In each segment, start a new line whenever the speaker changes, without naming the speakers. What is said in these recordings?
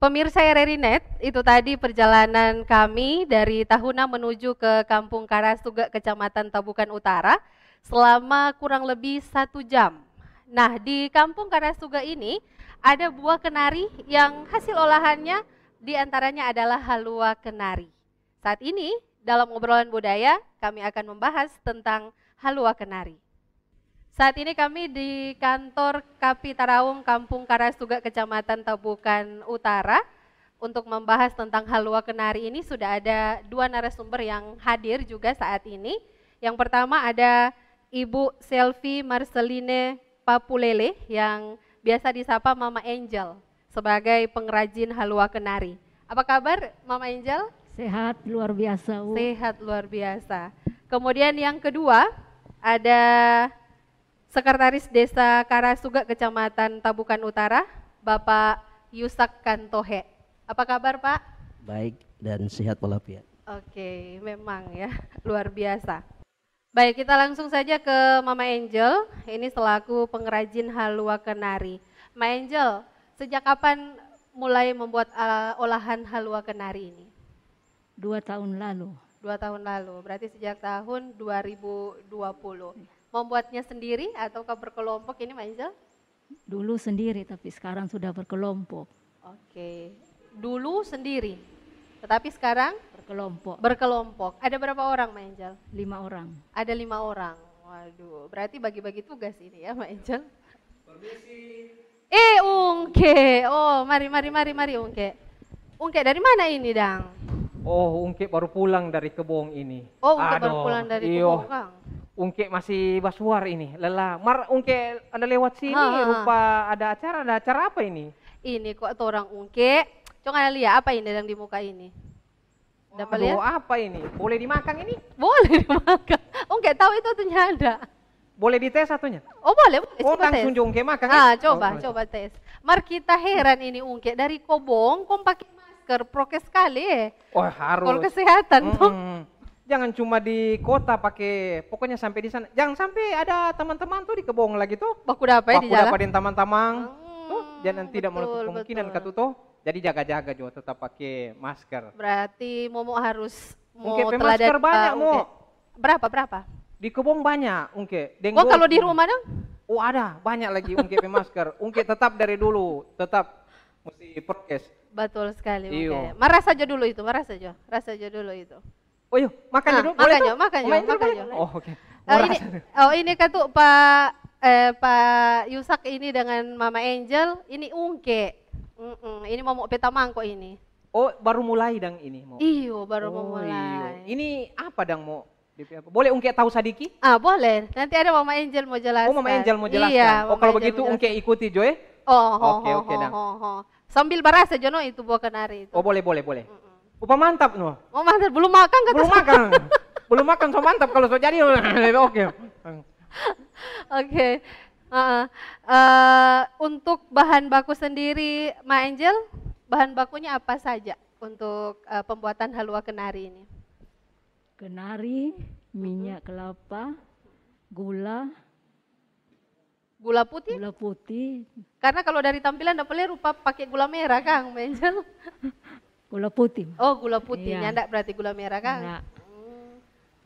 Pemirsa RRI Net,
itu tadi perjalanan kami dari Tahuna menuju ke Kampung Karastuga, Kecamatan Tabukan Utara selama kurang lebih satu jam. Nah, di Kampung Karastuga ini ada buah kenari yang hasil olahannya diantaranya adalah halua kenari. Saat ini dalam obrolan budaya kami akan membahas tentang halua kenari. Saat ini kami di kantor Kapi Kampung Kampung juga Kecamatan Tabukan Utara. Untuk membahas tentang halua kenari ini sudah ada dua narasumber yang hadir juga saat ini. Yang pertama ada Ibu Selvi Marceline Papulele yang biasa disapa Mama Angel sebagai pengrajin halua kenari. Apa kabar Mama Angel? Sehat
luar biasa. Bu. Sehat
luar biasa. Kemudian yang kedua ada Sekretaris Desa Karasuga Kecamatan Tabukan Utara, Bapak Yusak Kantohe. Apa kabar Pak?
Baik dan sehat walafiat.
Oke, memang ya, luar biasa. Baik, kita langsung saja ke Mama Angel, ini selaku pengrajin halua
kenari.
Mama Angel, sejak kapan mulai membuat eh, olahan halua kenari ini?
Dua tahun lalu.
Dua tahun lalu, berarti sejak tahun 2020 membuatnya sendiri ataukah berkelompok ini Mbak
Dulu sendiri tapi sekarang sudah berkelompok.
Oke, dulu sendiri tetapi sekarang?
Berkelompok.
Berkelompok. Ada berapa orang Ma Angel? Lima orang. Ada lima orang. Waduh, berarti bagi-bagi tugas ini ya Ma Angel.
Permisi.
Eh Ungke, oh mari mari mari mari Ungke. Ungke dari mana ini Dang?
Oh Ungke baru pulang dari Kebong ini. Oh Ungke baru pulang dari iya. Kebong Kang. Ungke masih basuar ini, lelah.
Mar Ungke ada lewat sini, ha, rupa ada acara, ada acara apa ini? Ini kok tuh orang Ungke, coba ada lihat apa ini yang di muka ini? Dapat lihat? apa ini? Boleh dimakan ini? Boleh dimakan. Ungke tahu itu tuh ada.
Boleh dites satunya?
Oh boleh, Oh coba langsung tes. Ungke makan Ah, coba, oh, coba tes. Mar kita heran ini Ungke, dari kobong, kompak. pakai masker, prokes sekali ya.
Oh harus. Kalau kesehatan -hmm. tuh. Jangan cuma di kota pakai pokoknya sampai di sana. Jangan sampai ada teman-teman tuh di kebong lagi tuh. Baku dapat di jalan. Baku dapatin teman-teman. Hmm, tuh, jangan betul, tidak menutup kemungkinan katu tuh. Jadi jaga-jaga juga tetap pakai masker.
Berarti Momo harus mau Mungkin masker banyak uh, eh, mau. Berapa berapa?
Di kebong banyak, Ungke. Denggo. Oh, kalau di rumah dong? Oh, ada, banyak lagi Ungke masker. Ungke tetap dari dulu, tetap mesti prokes.
Betul sekali. Iya. Marah saja dulu itu, marah saja. Rasa aja dulu itu. Oh yuk, makan nah, dulu. Makanya, yuk, makan makanya, Makan yuk.
Oh, oke. Okay. Oh, eh, ini,
oh ini kan tuh Pak eh, Pak Yusak ini dengan Mama Angel, ini ungke. Mm -mm, ini mau peta mangkok ini.
Oh, baru mulai dang ini mau.
Iyo, baru oh, mau mulai.
Iyo. Ini apa dang mau? Boleh
Ungke tahu Sadiki? Ah, boleh. Nanti ada Mama Angel mau jelaskan. Oh, Mama Angel mau iya, jelaskan. Iya, oh, kalau
Angel begitu Ungke ikuti, Joy.
Oh, oke, oke, okay, dang. Sambil berasa Jono itu buah kenari itu.
Oh, boleh, boleh, boleh. Mm -mm upa mantap no.
Oh mantap, belum makan kata Belum
makan. belum makan so mantap kalau so jadi oke. oke.
Oke. Uh, uh, eh, untuk bahan baku sendiri, Ma Angel, bahan bakunya apa saja untuk uh, pembuatan halwa kenari ini?
Kenari, minyak kelapa, gula, gula putih. Gula putih.
Karena kalau dari tampilan tidak boleh rupa pakai gula merah, Kang Angel.
Gula putih. Oh,
gula putih. iya. nyandak berarti gula merah kan? Enggak. Iya. Hmm.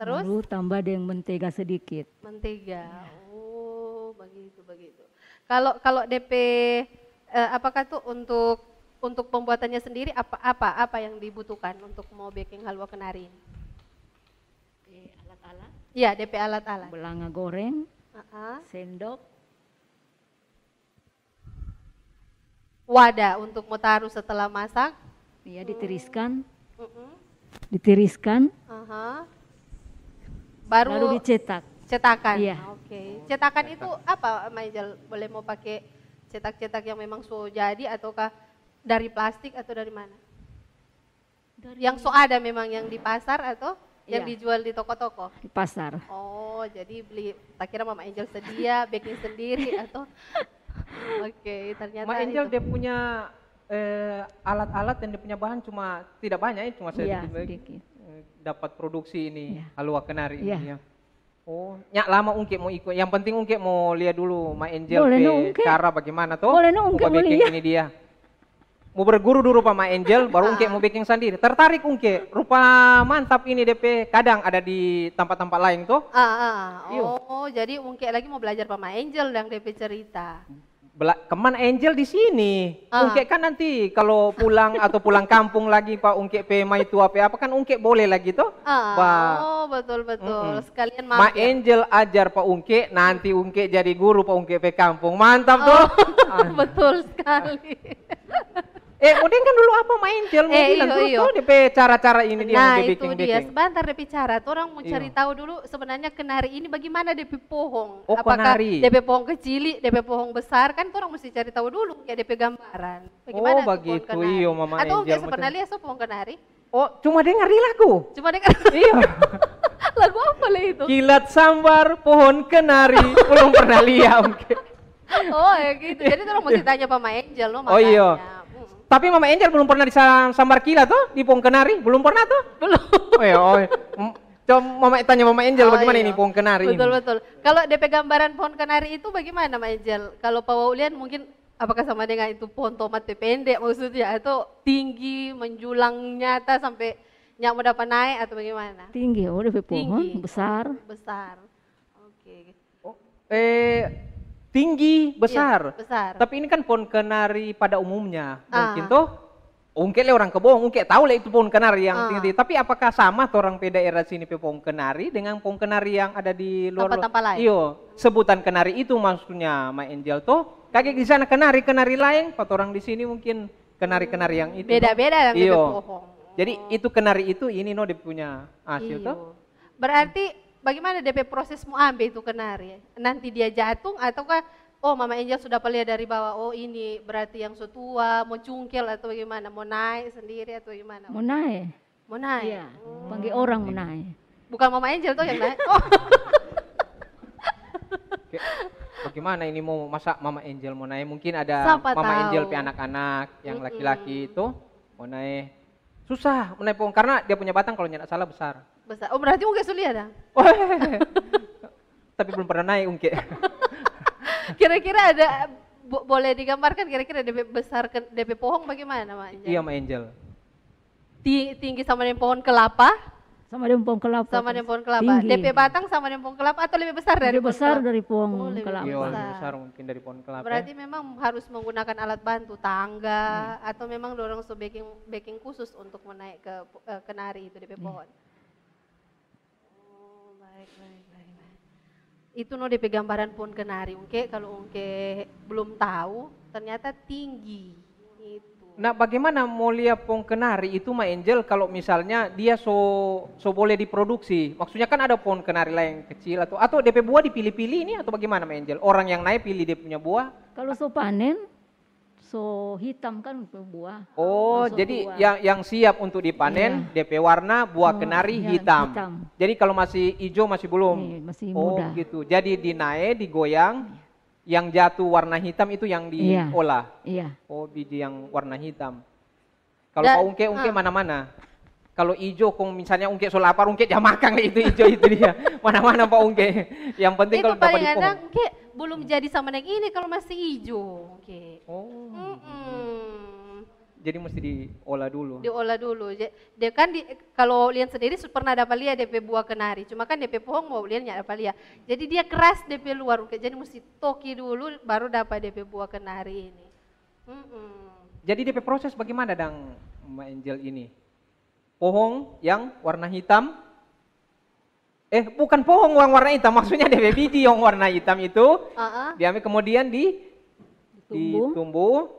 Terus? Lalu tambah dengan mentega sedikit.
Mentega. Iya. Oh, begitu begitu. Kalau kalau DP eh, apakah tuh untuk untuk pembuatannya sendiri apa apa apa yang dibutuhkan untuk mau baking halwa kenari ini?
Iya, alat-alat. Iya, DP alat-alat. Belanga goreng, uh-huh. sendok,
wadah untuk mau taruh setelah masak. Iya
ditiriskan mm-hmm. ditiriskan
uh-huh. baru, baru dicetak cetakan iya. oke okay. cetakan itu apa Maijal boleh mau pakai cetak-cetak yang memang so jadi ataukah dari plastik atau dari mana
dari yang so ada
memang yang di pasar atau yang iya. dijual di toko-toko? Di pasar. Oh, jadi beli, tak kira Mama Angel sedia, baking sendiri atau? Oke, okay, ternyata Mama Angel itu. dia
punya Eh, alat-alat yang dipunya bahan cuma tidak banyak ya, cuma saya ya, sedikit. Eh, dapat produksi ini ya. halua kenari ya. ini iya. ya. Oh, nyak lama ungkit mau ikut. Yang penting ungkit mau lihat dulu main Angel Boleh no, cara bagaimana tuh. Boleh no, ungkep baking ini dia. Mau berguru dulu sama Angel, baru ungkit mau baking sendiri. Tertarik ungkit. Rupa mantap ini DP. Kadang ada di tempat-tempat lain tuh.
Ah, ah. ah. Iya. Oh, Iyo. jadi ungkit lagi mau belajar sama Angel dan DP cerita
keman angel di sini. Uh. Ah. Ungke kan nanti kalau pulang atau pulang kampung lagi Pak Ungkep pe itu apa apa kan Ungke boleh lagi tuh,
Uh. Ah, oh, betul betul. Mm -hmm. Sekalian Mak Ma angel
ajar Pak Ungkep nanti Ungke jadi guru Pak Ungke pe kampung. Mantap oh. tuh.
betul sekali. eh udin kan dulu apa main jelmu eh, bilang iyo, iyo.
tuh cara-cara ini dia nah, dia itu dia
sebentar dp cara tuh orang mau iya. cari tahu dulu sebenarnya kenari ini bagaimana dp pohon oh, apakah kenari. dp pohon kecil dp pohon besar kan tuh orang mesti cari tahu dulu ya dp gambaran bagaimana oh begitu iyo mama atau enggak sebenarnya so pohon kenari
Oh, cuma dengar lagu.
Cuma dengar. Iya. lagu apa lah itu? Kilat
sambar pohon kenari. Belum pernah lihat. Okay.
Oh, ya gitu. Jadi orang mesti tanya sama Angel loh makanya. Oh iya.
Tapi Mama Angel belum pernah di Sambar Kila tuh, di kenari, belum pernah tuh? Belum. Oh iya, oh iya. Coba Mama tanya Mama Angel oh, bagaimana iya. ini pohon kenari betul, ini?
Betul Kalau DP gambaran pohon kenari itu bagaimana Mama Angel? Kalau Pak Waulian mungkin apakah sama dengan itu pohon tomat pendek maksudnya atau tinggi menjulang nyata sampai nyak mau dapat naik atau bagaimana?
Tinggi, oh DP pohon besar.
Besar. Oke. Okay. Oh,
eh tinggi iya, besar.
besar. Tapi ini kan pohon kenari pada umumnya. Ah. Mungkin tuh ungkit orang kebong, ungkit tahu lah itu pohon kenari yang ah. tinggi. Tapi apakah sama tuh orang beda era sini pohon kenari dengan pohon kenari yang ada di luar? Tempat lain. Iyo, sebutan kenari itu maksudnya ma Angel tuh. Kakek di sana kenari kenari lain, atau orang di sini mungkin kenari-kenari yang itu. Beda-beda yang iyo. Jadi itu kenari itu ini no dia punya hasil tuh.
Berarti bagaimana DP proses mau ambil itu kenari? Nanti dia jatung ataukah oh Mama Angel sudah pelihara dari bawah, oh ini berarti yang setua mau cungkil atau gimana, mau naik sendiri atau gimana? Mau naik. Mau naik? Iya, oh. panggil orang mau naik. Bukan Mama Angel tuh yang naik.
Oh. Bagaimana ini mau masak Mama Angel mau naik? Mungkin ada Siapa Mama tahu. Angel pi anak-anak yang laki-laki mm -mm. itu mau naik. Susah naik karena dia punya batang kalau tidak salah besar.
Besar. Oh berarti ungke sulit dah.
Tapi belum pernah naik ungke.
kira-kira ada bo boleh digambarkan kira-kira DP besar ke DP pohon bagaimana Mak
Angel? Iya Mak Angel.
Ti tinggi sama dengan pohon kelapa? Sama dengan pohon kelapa. Sama dengan pohon kelapa. Tinggi. DP batang sama dengan pohon kelapa atau lebih besar dari lebih besar pohon dari pohon oh, lebih kelapa. Iya, lebih besar
mungkin dari pohon kelapa. Berarti
memang harus menggunakan alat bantu tangga hmm. atau memang dorong so baking baking khusus untuk menaik ke uh, eh, kenari itu DP pohon. Hmm baik baik baik itu no DP gambaran pun kenari mungkin kalau ungke belum tahu ternyata tinggi
itu nah bagaimana mau lihat pohon kenari itu Ma angel kalau misalnya dia so so boleh diproduksi maksudnya kan ada pun kenari lain yang kecil atau atau DP buah dipilih-pilih ini atau bagaimana Ma angel orang yang naik pilih dia punya buah
kalau so panen so hitam kan untuk buah.
Oh, jadi buah. yang yang siap untuk dipanen iya. DP warna buah oh, kenari iya, hitam. hitam. Jadi kalau masih hijau masih belum. Iya, masih oh, muda. gitu. Jadi dinaik, digoyang, iya. yang jatuh warna hitam itu yang iya. diolah. Iya. iya. Oh, biji yang warna hitam.
Kalau pak ungke-ungke
ah. mana-mana. Kalau ijo kong misalnya ungkit lapar ungkit ya makan itu ijo itu dia. Mana-mana Pak ungkit. Yang penting itu kalau dapat di pohon.
ungkit belum jadi sama yang ini kalau masih ijo. Ungkit. Oh. Mm -mm.
Jadi mesti diolah dulu. Diolah
dulu. Dia kan di, kalau lihat sendiri pernah dapat lihat DP buah kenari. Cuma kan DP pohon mau lihatnya dapat lihat. Jadi dia keras DP luar ungkit. Jadi mesti toki dulu baru dapat DP buah kenari ini. Mm -mm.
Jadi DP proses bagaimana dang Angel ini? pohon yang warna hitam. Eh, bukan pohon yang warna hitam, maksudnya dia biji yang warna hitam itu. Uh-uh. Diambil kemudian di ditumbuh.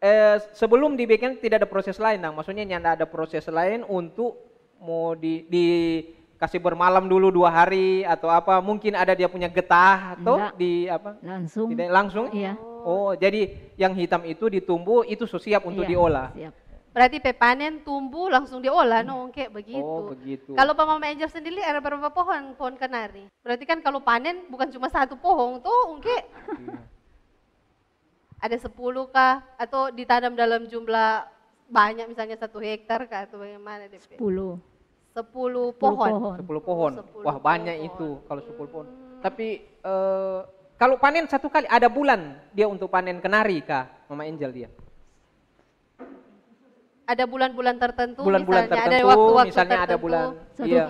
Eh, sebelum dibikin tidak ada proses lain, nah maksudnya tidak ada proses lain untuk mau di, di kasih bermalam dulu dua hari atau apa mungkin ada dia punya getah atau Enggak. di apa langsung tidak
langsung iya.
oh jadi yang hitam itu ditumbuh itu siap untuk iya, diolah siap.
Berarti pepanen tumbuh langsung diolah hmm. nongke oh, begitu.
Oh, begitu. Kalau Pak
Mama Angel sendiri ada berapa pohon pohon kenari? Berarti kan kalau panen bukan cuma satu pohon tuh ungke. Iya. ada sepuluh kah atau ditanam dalam jumlah banyak misalnya satu hektar kah atau bagaimana
Sepuluh.
Sepuluh pohon. Sepuluh pohon.
Sepuluh pohon. Wah, banyak pohon. itu kalau sepuluh hmm. pohon. Tapi eh, kalau panen satu kali ada bulan dia untuk panen kenari kah Mama Angel dia?
ada bulan-bulan tertentu bulan-bulan misalnya tertentu, ada waktu-waktu misalnya tertentu. ada bulan satu, iya.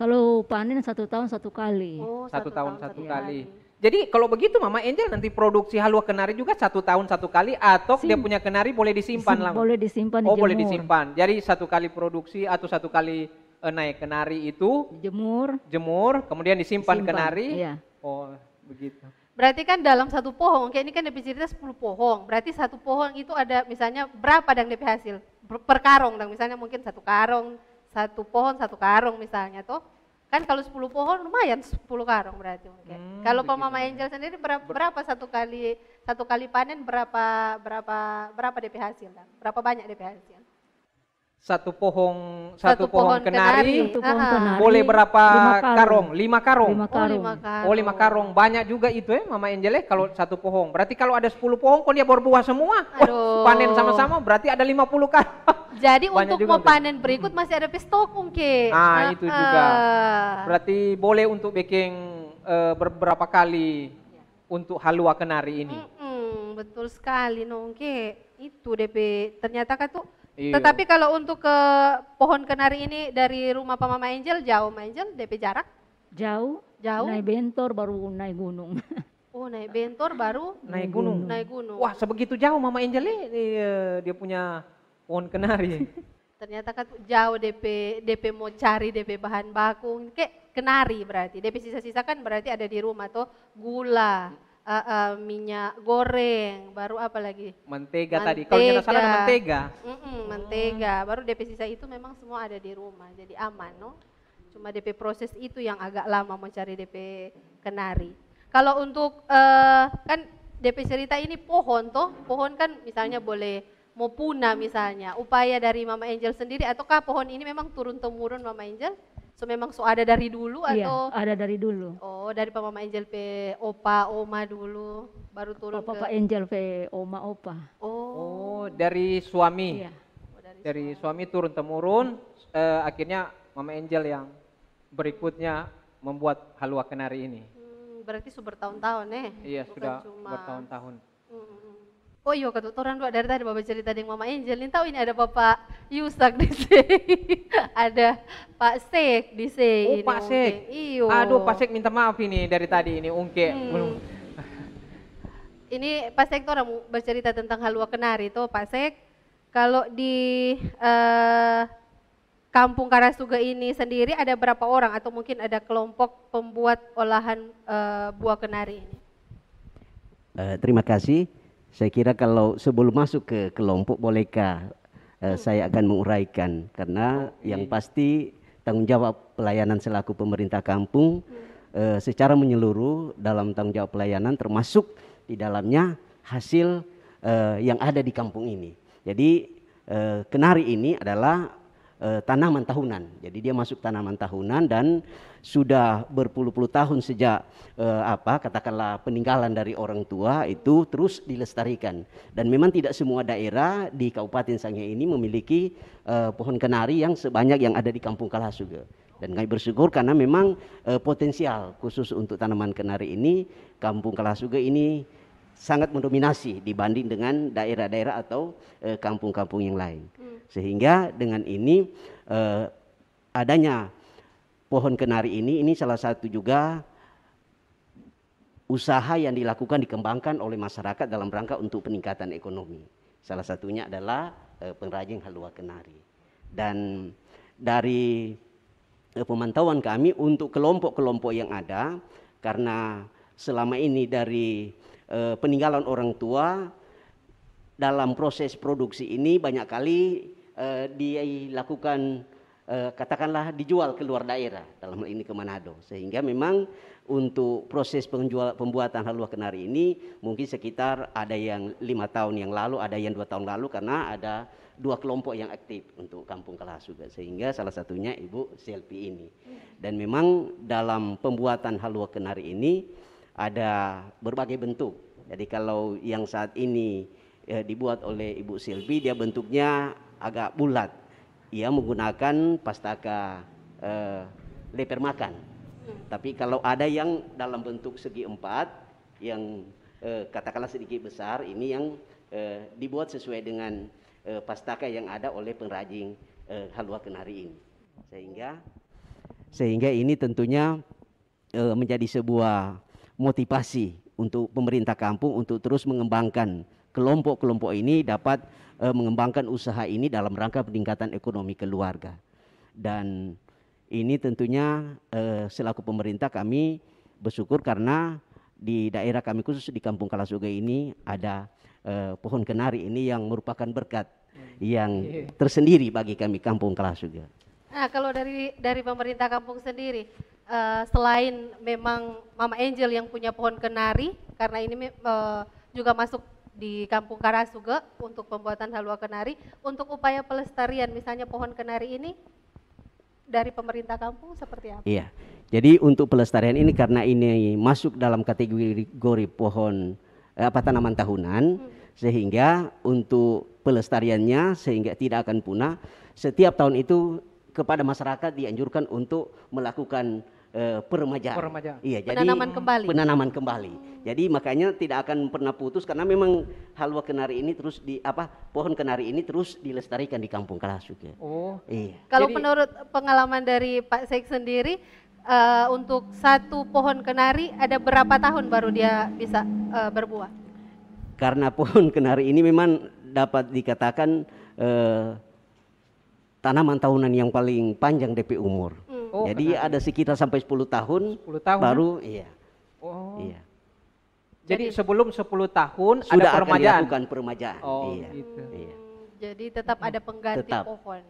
kalau panen satu tahun satu kali oh, satu,
satu tahun, satu kali, Jadi kalau begitu Mama Angel nanti produksi halua kenari juga satu tahun satu kali atau Sim. dia punya kenari boleh disimpan Sim, Boleh
disimpan. Oh dijemur. boleh disimpan.
Jadi satu kali produksi atau satu kali uh, naik kenari itu jemur. Jemur, kemudian disimpan, disimpan kenari. Iya. Oh begitu.
Berarti kan dalam satu pohon, kayak ini kan DP cerita 10 pohon. Berarti satu pohon itu ada misalnya berapa yang DP hasil? per karung misalnya mungkin satu karung satu pohon satu karung misalnya tuh kan kalau sepuluh pohon lumayan sepuluh karung berarti mungkin hmm, kalau pemama ya. angel sendiri berapa, berapa satu kali satu kali panen berapa berapa berapa DP hasil berapa banyak DP hasil
satu pohon satu, satu pohon, pohon kenari, kenari. Satu pohon boleh berapa lima Karung. Lima karung. Lima karung. Oh, lima karung Oh, lima karung Banyak juga itu ya, Mama Angel kalau satu pohon. Berarti kalau ada sepuluh pohon kok dia berbuah semua.
Aduh. Oh, panen sama-sama
berarti ada lima puluh kan
Jadi Banyak untuk mau panen berikut masih ada pistok mungkin. Ah, nah, itu ah, juga. Ah.
Berarti boleh untuk bikin uh, eh, beberapa kali ya. untuk halua kenari
ini. Mm -mm, betul sekali Nongke. Itu DP. Ternyata kan tuh Iya. Tetapi kalau untuk ke pohon kenari ini dari rumah Pak Mama Angel jauh Mama Angel DP jarak?
Jauh. Jauh. Naik bentor baru naik gunung.
Oh naik bentor baru
naik gunung. Naik
gunung. Wah sebegitu
jauh Mama Angel ini eh, dia punya pohon kenari.
Ternyata kan jauh DP DP mau cari DP bahan baku kayak kenari berarti. DP sisa-sisa kan berarti ada di rumah tuh gula, uh, uh, minyak goreng, baru apa lagi?
Mentega, mentega. tadi. Kalau tidak salah ada mentega.
Mm -mm, mentega. Hmm. Baru DP sisa itu memang semua ada di rumah, jadi aman, no? Cuma DP proses itu yang agak lama mencari DP kenari. Kalau untuk uh, kan DP cerita ini pohon toh, pohon kan misalnya boleh mau punah misalnya. Upaya dari Mama Angel sendiri ataukah pohon ini memang turun temurun Mama Angel? So memang so ada dari dulu iya, atau? ada
dari dulu.
Oh, dari papa Angel P Opa Oma dulu, baru turun
papa, -papa Angel P Oma Opa. Oh. Oh, dari
suami. Iya. Oh, dari, suami. turun temurun, eh, akhirnya Mama Angel yang berikutnya membuat halwa kenari ini.
Hmm, berarti sudah bertahun-tahun eh? Ya?
Iya, Bukan sudah cuma... bertahun-tahun.
Oh iya, kata orang dua dari tadi Bapak cerita dengan Mama Angel, ini tahu ini ada Bapak Yusak di sini, ada Pak Sek di sini. Oh Pak Sek, iyo. Aduh Pak Sek
minta maaf ini dari tadi ini Ungke. Hmm.
ini Pak Sek tuh orang bercerita tentang halua kenari itu Pak Sek. Kalau di uh, Kampung Karasuga ini sendiri ada berapa orang atau mungkin ada kelompok pembuat olahan uh, buah kenari ini?
Uh, terima kasih. Saya kira kalau sebelum masuk ke kelompok bolehkah eh, hmm. saya akan menguraikan karena okay. yang pasti tanggung jawab pelayanan selaku pemerintah kampung hmm. eh, secara menyeluruh dalam tanggung jawab pelayanan termasuk di dalamnya hasil eh, yang ada di kampung ini. Jadi eh, kenari ini adalah uh, tanaman tahunan. Jadi dia masuk tanaman tahunan dan sudah berpuluh-puluh tahun sejak uh, apa katakanlah peninggalan dari orang tua itu terus dilestarikan. Dan memang tidak semua daerah di Kabupaten sangihe ini memiliki uh, pohon kenari yang sebanyak yang ada di Kampung Kalasuga. Dan kami bersyukur karena memang potensial khusus untuk tanaman kenari ini Kampung Kalasuga ini sangat mendominasi dibanding dengan daerah-daerah atau eh, kampung-kampung uh, yang lain. Hmm. Sehingga dengan ini uh, adanya pohon kenari ini ini salah satu juga usaha yang dilakukan dikembangkan oleh masyarakat dalam rangka untuk peningkatan ekonomi. Salah satunya adalah uh, pengrajin halua kenari. Dan dari uh, pemantauan kami untuk kelompok-kelompok yang ada karena selama ini dari eh, peninggalan orang tua dalam proses produksi ini banyak kali eh, dilakukan eh, katakanlah dijual ke luar daerah dalam hal ini ke Manado sehingga memang untuk proses penjual, pembuatan halua kenari ini mungkin sekitar ada yang lima tahun yang lalu ada yang dua tahun lalu karena ada dua kelompok yang aktif untuk Kampung kelas juga sehingga salah satunya Ibu selfie ini. Dan memang dalam pembuatan halua kenari ini ada berbagai bentuk. Jadi kalau yang saat ini ya, dibuat oleh Ibu Silvi dia bentuknya agak bulat. Ia menggunakan pastaka eh, leper makan. Tapi kalau ada yang dalam bentuk segi empat yang eh, katakanlah sedikit besar ini yang eh, dibuat sesuai dengan eh, pastaka yang ada oleh pengrajin eh, halwa kenari ini. Sehingga sehingga ini tentunya eh, menjadi sebuah motivasi untuk pemerintah kampung untuk terus mengembangkan kelompok-kelompok ini dapat uh, mengembangkan usaha ini dalam rangka peningkatan ekonomi keluarga. Dan ini tentunya uh, selaku pemerintah kami bersyukur karena di daerah kami khusus di Kampung Kalasuga ini ada uh, pohon kenari ini yang merupakan berkat yang tersendiri bagi kami Kampung Kalasuga.
Nah, kalau dari dari pemerintah kampung sendiri, uh, selain memang Mama Angel yang punya pohon kenari karena ini uh, juga masuk di Kampung Karasuga untuk pembuatan halwa kenari untuk upaya pelestarian misalnya pohon kenari ini dari pemerintah kampung seperti apa? Iya.
Jadi untuk pelestarian ini karena ini masuk dalam kategori pohon eh, apa tanaman tahunan hmm. sehingga untuk pelestariannya sehingga tidak akan punah setiap tahun itu kepada masyarakat dianjurkan untuk melakukan uh, eh, peremajaan. peremajaan.
Iya, jadi penanaman kembali. Penanaman
kembali. Jadi makanya tidak akan pernah putus karena memang halwa kenari ini terus di apa pohon kenari ini terus dilestarikan di Kampung Kalasuk ya. Oh. Iya. Kalau menurut
pengalaman dari Pak Sek sendiri uh, untuk satu pohon kenari ada berapa tahun baru dia bisa uh, berbuah?
Karena pohon kenari ini memang dapat dikatakan uh, tanaman tahunan yang paling panjang DP umur Oh, Jadi ada sekitar sampai 10 tahun, 10 tahun baru kan? iya. Oh. Iya. Jadi, sebelum 10 tahun sudah ada permajaan. Sudah akan permajaan. Oh, iya. Gitu. iya.
Jadi tetap ada pengganti tetap. pohon.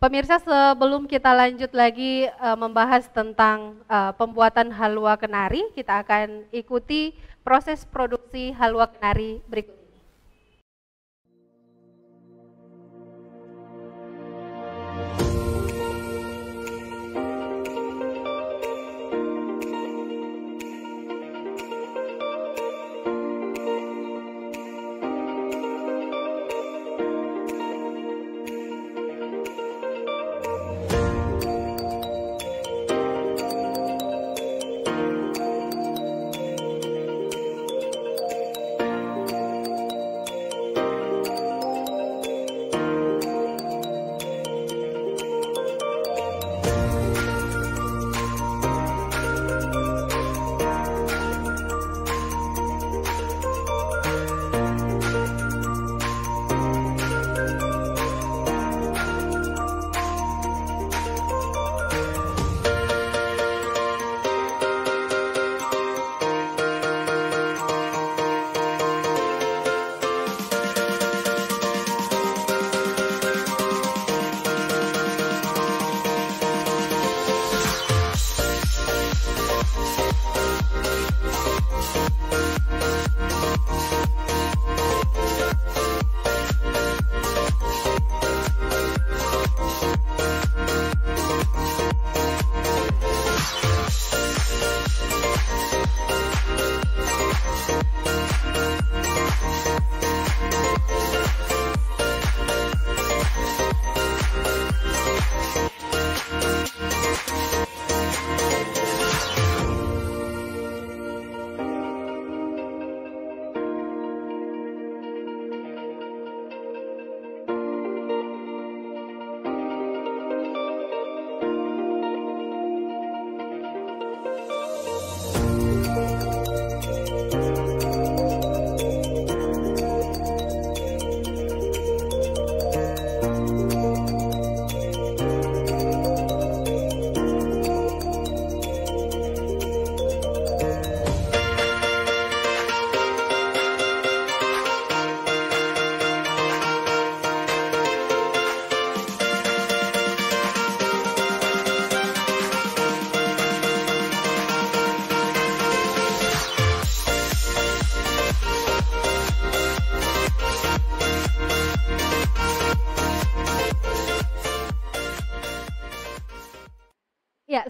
Pemirsa sebelum kita lanjut lagi uh, membahas tentang uh, pembuatan halwa kenari, kita akan ikuti proses produksi halwa kenari berikut.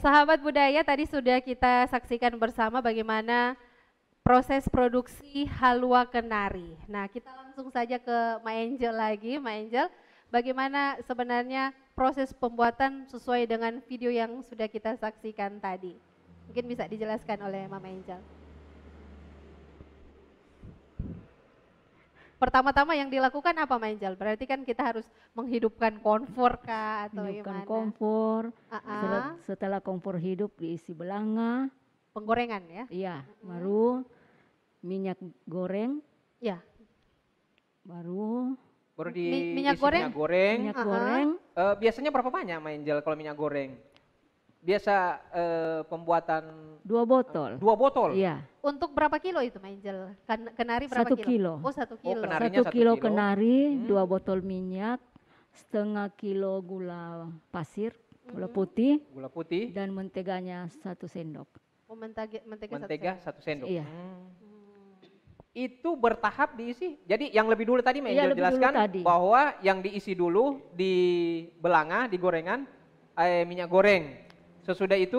sahabat budaya tadi sudah kita saksikan bersama bagaimana proses produksi halwa kenari. Nah, kita langsung saja ke Ma Angel lagi. Ma Angel, bagaimana sebenarnya proses pembuatan sesuai dengan video yang sudah kita saksikan tadi? Mungkin bisa dijelaskan oleh Mama Angel. pertama-tama yang dilakukan apa main Manjal? Berarti kan kita harus menghidupkan
kompor kah atau Hidupkan gimana? kompor. Uh -uh. Setelah, setelah kompor hidup diisi belanga. Penggorengan ya? Iya, hmm. baru minyak goreng. Iya. Baru baru di minyak goreng. Minyak goreng. Minyak Uh
-huh. uh, biasanya berapa banyak main Manjal kalau minyak goreng? biasa eh,
pembuatan dua botol. Dua botol. Iya.
Untuk berapa kilo itu Angel? Ken kenari berapa satu kilo? kilo? Oh satu kilo. Oh, satu, satu kilo, kilo
kenari, hmm. dua botol minyak, setengah kilo gula pasir, gula hmm. putih, gula putih, dan menteganya satu sendok.
Oh mentega, mentega,
mentega satu sendok. Satu sendok. Iya.
Hmm. hmm.
Itu
bertahap diisi. Jadi yang lebih dulu tadi iya, Angel iya, jelaskan tadi. bahwa yang diisi dulu di belanga, di gorengan, eh, minyak goreng. Sesudah itu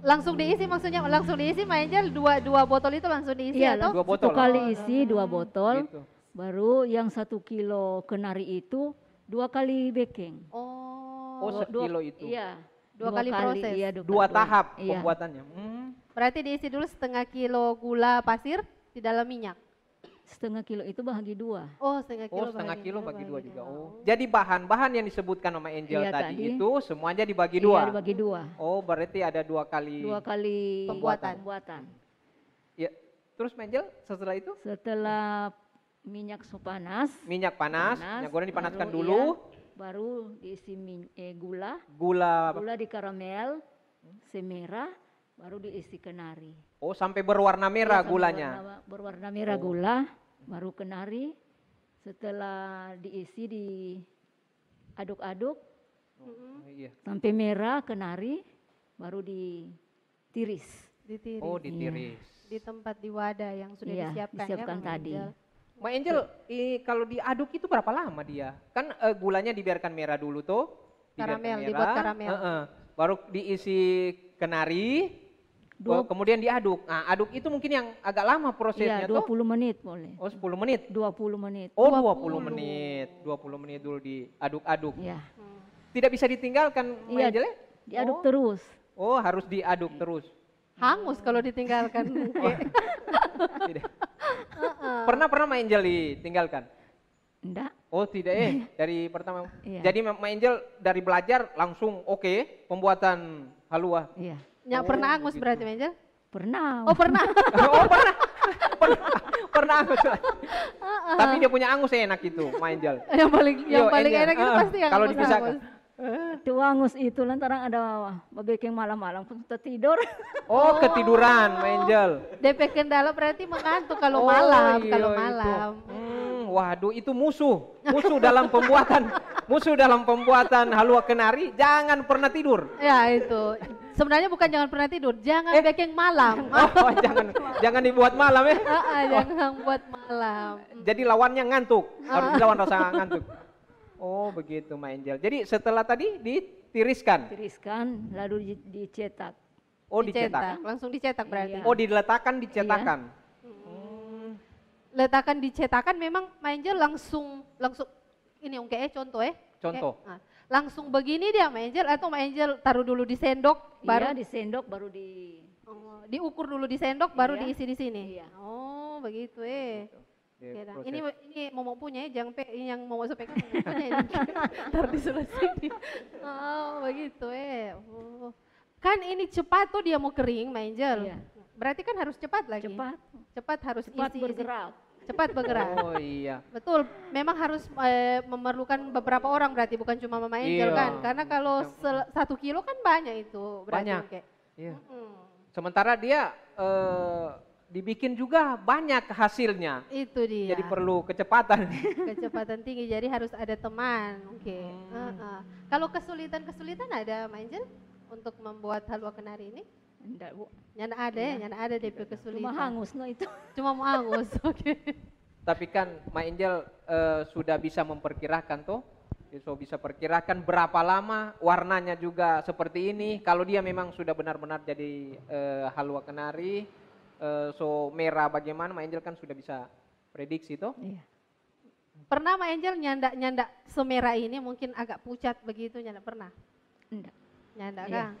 langsung diisi maksudnya langsung diisi mainnya dua dua botol itu langsung diisi iya, atau dua botol
satu kali isi oh. dua botol gitu. baru yang satu kilo kenari itu dua kali baking oh oh satu kilo itu iya dua, dua kali, kali proses iya, dua, dua kali. tahap iya.
pembuatannya
hmm. berarti diisi dulu setengah kilo gula pasir di dalam minyak
Setengah kilo itu bagi dua. Oh, setengah kilo. Oh, setengah bagi
kilo bagi dua, bagi dua juga. Oh. Jadi bahan-bahan yang disebutkan sama Angel iya, tadi, tadi itu semuanya dibagi iya, dua. Iya, dibagi dua. Oh, berarti ada dua kali. Dua
kali pembuatan. Pembuatan. Ya. Terus Angel setelah itu? Setelah minyak panas.
Minyak panas, panas minyak goreng dipanaskan baru, dulu. Iya,
baru diisi min, eh, gula.
Gula. Gula
di karamel, semerah, baru diisi kenari. Oh
sampai berwarna
merah ya, gulanya. Berwarna, berwarna merah oh. gula, baru kenari. Setelah diisi di aduk-aduk, oh, iya. sampai merah kenari, baru
ditiris. Ditiris. Oh ditiris. Ya. Di tempat di wadah yang sudah iya, ya, disiapkan, disiapkan ya, tadi. Angel.
Ma Angel, eh, kalau diaduk itu berapa lama dia? Kan eh, gulanya dibiarkan merah dulu tuh. Karamel, merah, dibuat karamel. baru diisi kenari, Oh, dua, kemudian diaduk. Nah, aduk itu mungkin yang agak lama prosesnya iya, 20 20 menit boleh.
Oh, 10 menit. 20 menit. Oh, 20, 20
menit. 20 menit dulu diaduk-aduk. Iya. Tidak bisa ditinggalkan iya, jelek? Ya?
Diaduk oh. terus.
Oh, harus diaduk terus.
Hangus kalau ditinggalkan. oh. Iya. tidak. Uh-uh. Pernah
pernah main jeli tinggalkan? Enggak. Oh tidak eh dari pertama. Iya. Jadi main jeli dari belajar langsung oke okay, pembuatan halua. Iya. Ya oh, pernah
angus gitu. berarti meja?
Pernah. Oh pernah. oh pernah. pernah. Pernah angus. Tapi dia punya angus enak itu, jal. yang paling yang paling enak uh, itu pasti yang kalau dipisahkan.
Itu angus itu lantaran ada babeking malam-malam pun tertidur Oh, oh ketiduran, oh. jal. DP kendala berarti mengantuk kalau oh, malam, iya,
kalau malam. Hmm, waduh itu musuh, musuh dalam pembuatan musuh dalam pembuatan halua kenari jangan pernah tidur.
Ya itu. Sebenarnya bukan jangan pernah tidur, jangan eh. baking malam. Oh,
jangan jangan dibuat malam ya. Uh,
uh, jangan buat
malam.
Jadi lawannya ngantuk, harus dilawan rasa ngantuk. Oh begitu main Angel. Jadi setelah tadi ditiriskan?
Tiriskan, lalu dicetak.
Oh dicetak? dicetak.
Langsung dicetak berarti? Iya. Oh
diletakkan dicetakan?
Iya. Hmm.
Letakan dicetakan memang main Angel langsung, langsung ini ya. oke okay, contoh eh. Contoh. Okay langsung begini dia sama Angel atau eh, sama Angel taruh dulu di sendok iya, baru iya, di sendok baru di oh, diukur dulu di sendok baru iya. diisi di sini iya. oh begitu eh Ya, ini ini mau mau punya ya, eh, jangan pe, yang mau masuk PK mau punya Oh begitu eh. Oh. Kan ini cepat tuh dia mau kering, Angel. Iya. Berarti kan harus cepat lagi. Cepat. Cepat harus cepat isi, bergerak. Isi cepat bergerak. Oh iya. Betul, memang harus e, memerlukan beberapa orang berarti bukan cuma Mama Angel iya. kan. Karena kalau satu kilo kan banyak itu. Berarti banyak. Kayak. Iya. Mm -hmm.
Sementara dia e, dibikin juga banyak hasilnya. Itu dia. Jadi perlu kecepatan.
kecepatan tinggi, jadi harus ada teman. Oke. Okay. Hmm. Uh -uh. Kalau kesulitan-kesulitan ada Mama Angel untuk membuat halwa kenari ini? Enggak, Bu. Nyana ada ya, nyana ada DP kesulitan. Cuma hangus no itu. Cuma mau hangus, oke. Okay.
Tapi kan Ma Angel uh, eh, sudah bisa memperkirakan tuh, so bisa perkirakan berapa lama warnanya juga seperti ini. Kalau dia memang sudah benar-benar jadi uh, halwa kenari, uh, so merah bagaimana Ma Angel kan sudah bisa prediksi tuh. Iya.
Pernah Ma Angel nyandak nyanda semerah ini mungkin agak pucat begitu nyandak pernah? Enggak. Nyandak iya. kan?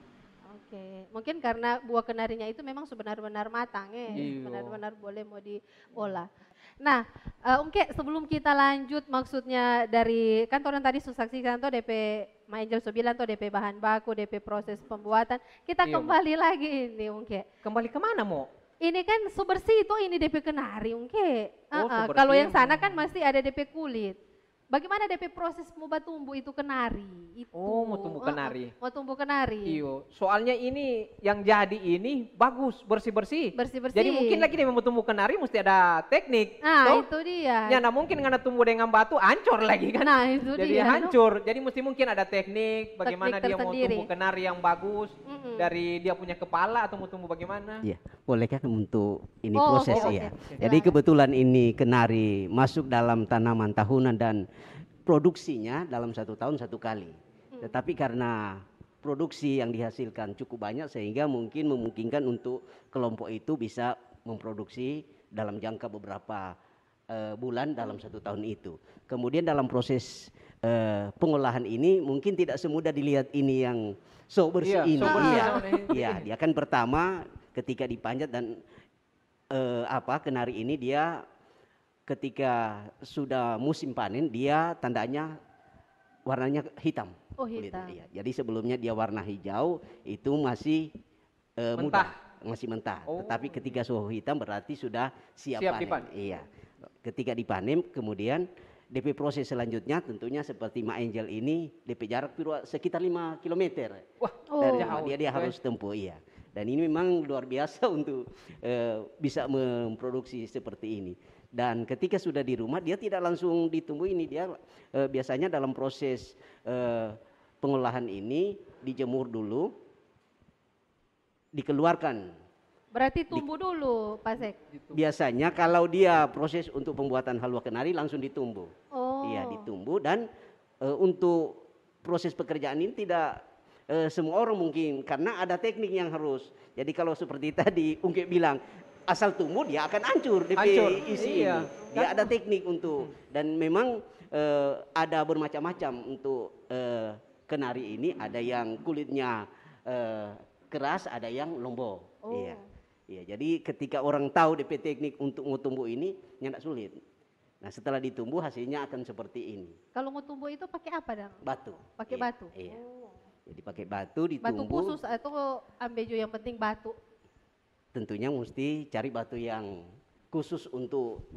Oke, okay. mungkin karena buah kenarinya itu memang sebenar-benar matang eh, ya, benar-benar boleh mau diolah. Nah, uh, Ungke sebelum kita lanjut maksudnya dari kan yang tadi saksikan tuh DP Maenjel Sobilan tuh DP bahan baku, DP proses pembuatan. Kita Iyo. kembali lagi ini Ungke.
Kembali kemana mau?
Ini kan sebersih itu ini DP kenari Ungke. Oh, uh -uh. Kalau yang ya. sana kan masih ada DP kulit. Bagaimana DP proses mau tumbuh itu kenari? Itu. Oh, mau tumbuh kenari. mau tumbuh kenari.
Iyo, soalnya ini yang jadi ini bagus, bersih-bersih. Bersih-bersih. Jadi mungkin lagi nih mau tumbuh kenari mesti ada teknik. Nah, toh? itu
dia. Ya, nah
mungkin karena tumbuh dengan batu hancur lagi kan.
Nah, itu jadi dia. Jadi hancur.
Jadi mesti mungkin ada teknik bagaimana teknik dia mau tumbuh kenari yang bagus mm -mm. dari dia punya kepala atau mau tumbuh bagaimana? Iya,
boleh kan untuk ini oh, proses okay, oh, ya. Okay. Jadi kebetulan ini kenari masuk dalam tanaman tahunan dan produksinya dalam satu tahun satu kali. Hmm. Tetapi karena produksi yang dihasilkan cukup banyak sehingga mungkin memungkinkan untuk kelompok itu bisa memproduksi dalam jangka beberapa uh, bulan dalam satu tahun itu. Kemudian dalam proses uh, pengolahan ini mungkin tidak semudah dilihat ini yang so iya, bersih yeah, ini. So iya, iya, dia kan pertama ketika dipanjat dan uh, apa kenari ini dia ketika sudah musim panen dia tandanya warnanya hitam.
Oh hitam. Kulit, iya.
Jadi sebelumnya dia warna hijau itu masih uh, mentah. muda, masih mentah. Oh. Tetapi ketika suhu hitam berarti sudah siap, siap panen. Dipanen. Iya. Ketika dipanen kemudian DP proses selanjutnya tentunya seperti Ma Angel ini DP jarak sekitar 5 km. Wah,
oh. dari jauh. dia dia harus
tempuh iya. Dan ini memang luar biasa untuk uh, bisa memproduksi seperti ini. Dan ketika sudah di rumah, dia tidak langsung ditumbuh ini. Dia e, biasanya dalam proses e, pengolahan ini dijemur dulu, dikeluarkan.
Berarti tumbuh di, dulu, Pak Sek?
Biasanya kalau dia proses untuk pembuatan halwa kenari langsung ditumbuh. Oh. Iya, ditumbuh dan e, untuk proses pekerjaan ini tidak e, semua orang mungkin karena ada teknik yang harus. Jadi kalau seperti tadi Ungkep bilang, asal tumbuh dia akan hancur DP hancur. isi iya. ini. Dia kan- ada teknik untuk dan memang uh, ada bermacam-macam untuk uh, kenari ini ada yang kulitnya uh, keras, ada yang lombo. Oh. Iya. Iya, jadi ketika orang tahu DP teknik untuk mau tumbuh ini tidak sulit. Nah, setelah ditumbuh hasilnya akan seperti ini.
Kalau mau tumbuh itu pakai apa, Dang?
Batu. Pakai iya, batu. Iya. Jadi pakai batu ditumbuh. Batu khusus
atau ambejo yang penting batu
tentunya mesti cari batu yang khusus untuk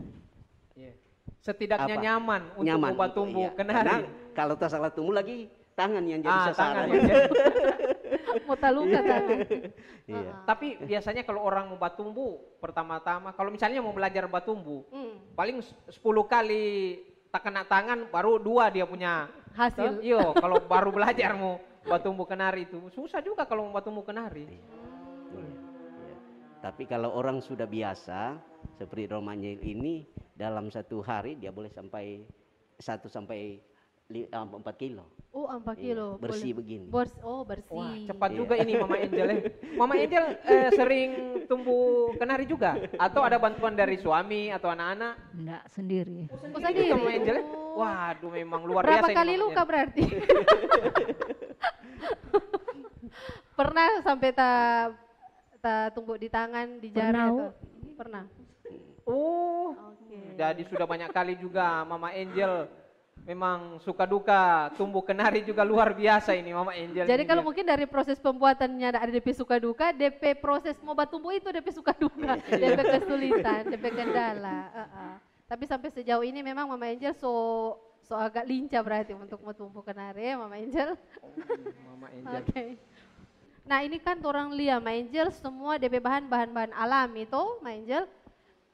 iya. setidaknya apa? nyaman untuk nyaman tumbuh. Iya. Kenari. Karena kalau tak salah tumbuh lagi tangan yang jadi ah, sasaran.
Mau luka iya. tangan.
Iya.
Ah. Tapi biasanya kalau orang mau batumbu pertama-tama, kalau misalnya mau belajar batumbu, mm. paling 10 kali tak kena tangan baru dua dia punya hasil. Kan? Yo, kalau baru belajar mau batumbu kenari itu susah juga kalau mau batumbu kenari. Iya.
Hmm. Tapi kalau orang sudah biasa seperti Romanyil ini dalam satu hari dia boleh sampai satu sampai eh, empat kilo.
Oh, empat kilo. Iya, bersih Boleh. begini. Bers oh, bersih. Wah,
cepat yeah. juga ini Mama Angel Eh.
Mama Angel eh, sering
tumbuh kenari juga? Atau ada bantuan dari suami atau anak-anak?
Enggak, sendiri. Oh, sendiri. Oh, sendiri. Mama Angel ya? oh. Waduh, memang luar Berapa biasa Berapa kali luka berarti?
Pernah sampai tak kita tumbuk di tangan, di jari itu pernah? Oh, uh, okay.
jadi sudah banyak kali juga Mama Angel memang suka duka tumbuh kenari juga luar biasa ini Mama Angel. Jadi kalau mungkin
dari proses pembuatannya ada DP suka duka, DP proses mau tumbuh itu DP suka duka, iya. DP kesulitan, DP kendala. Uh -uh. Tapi sampai sejauh ini memang Mama Angel so so agak lincah berarti untuk mau tumbuh kenari ya Mama Angel. Oh, Mama Angel. Oke. Okay. Nah ini kan orang lia Angel semua DP bahan bahan-bahan alam itu Angel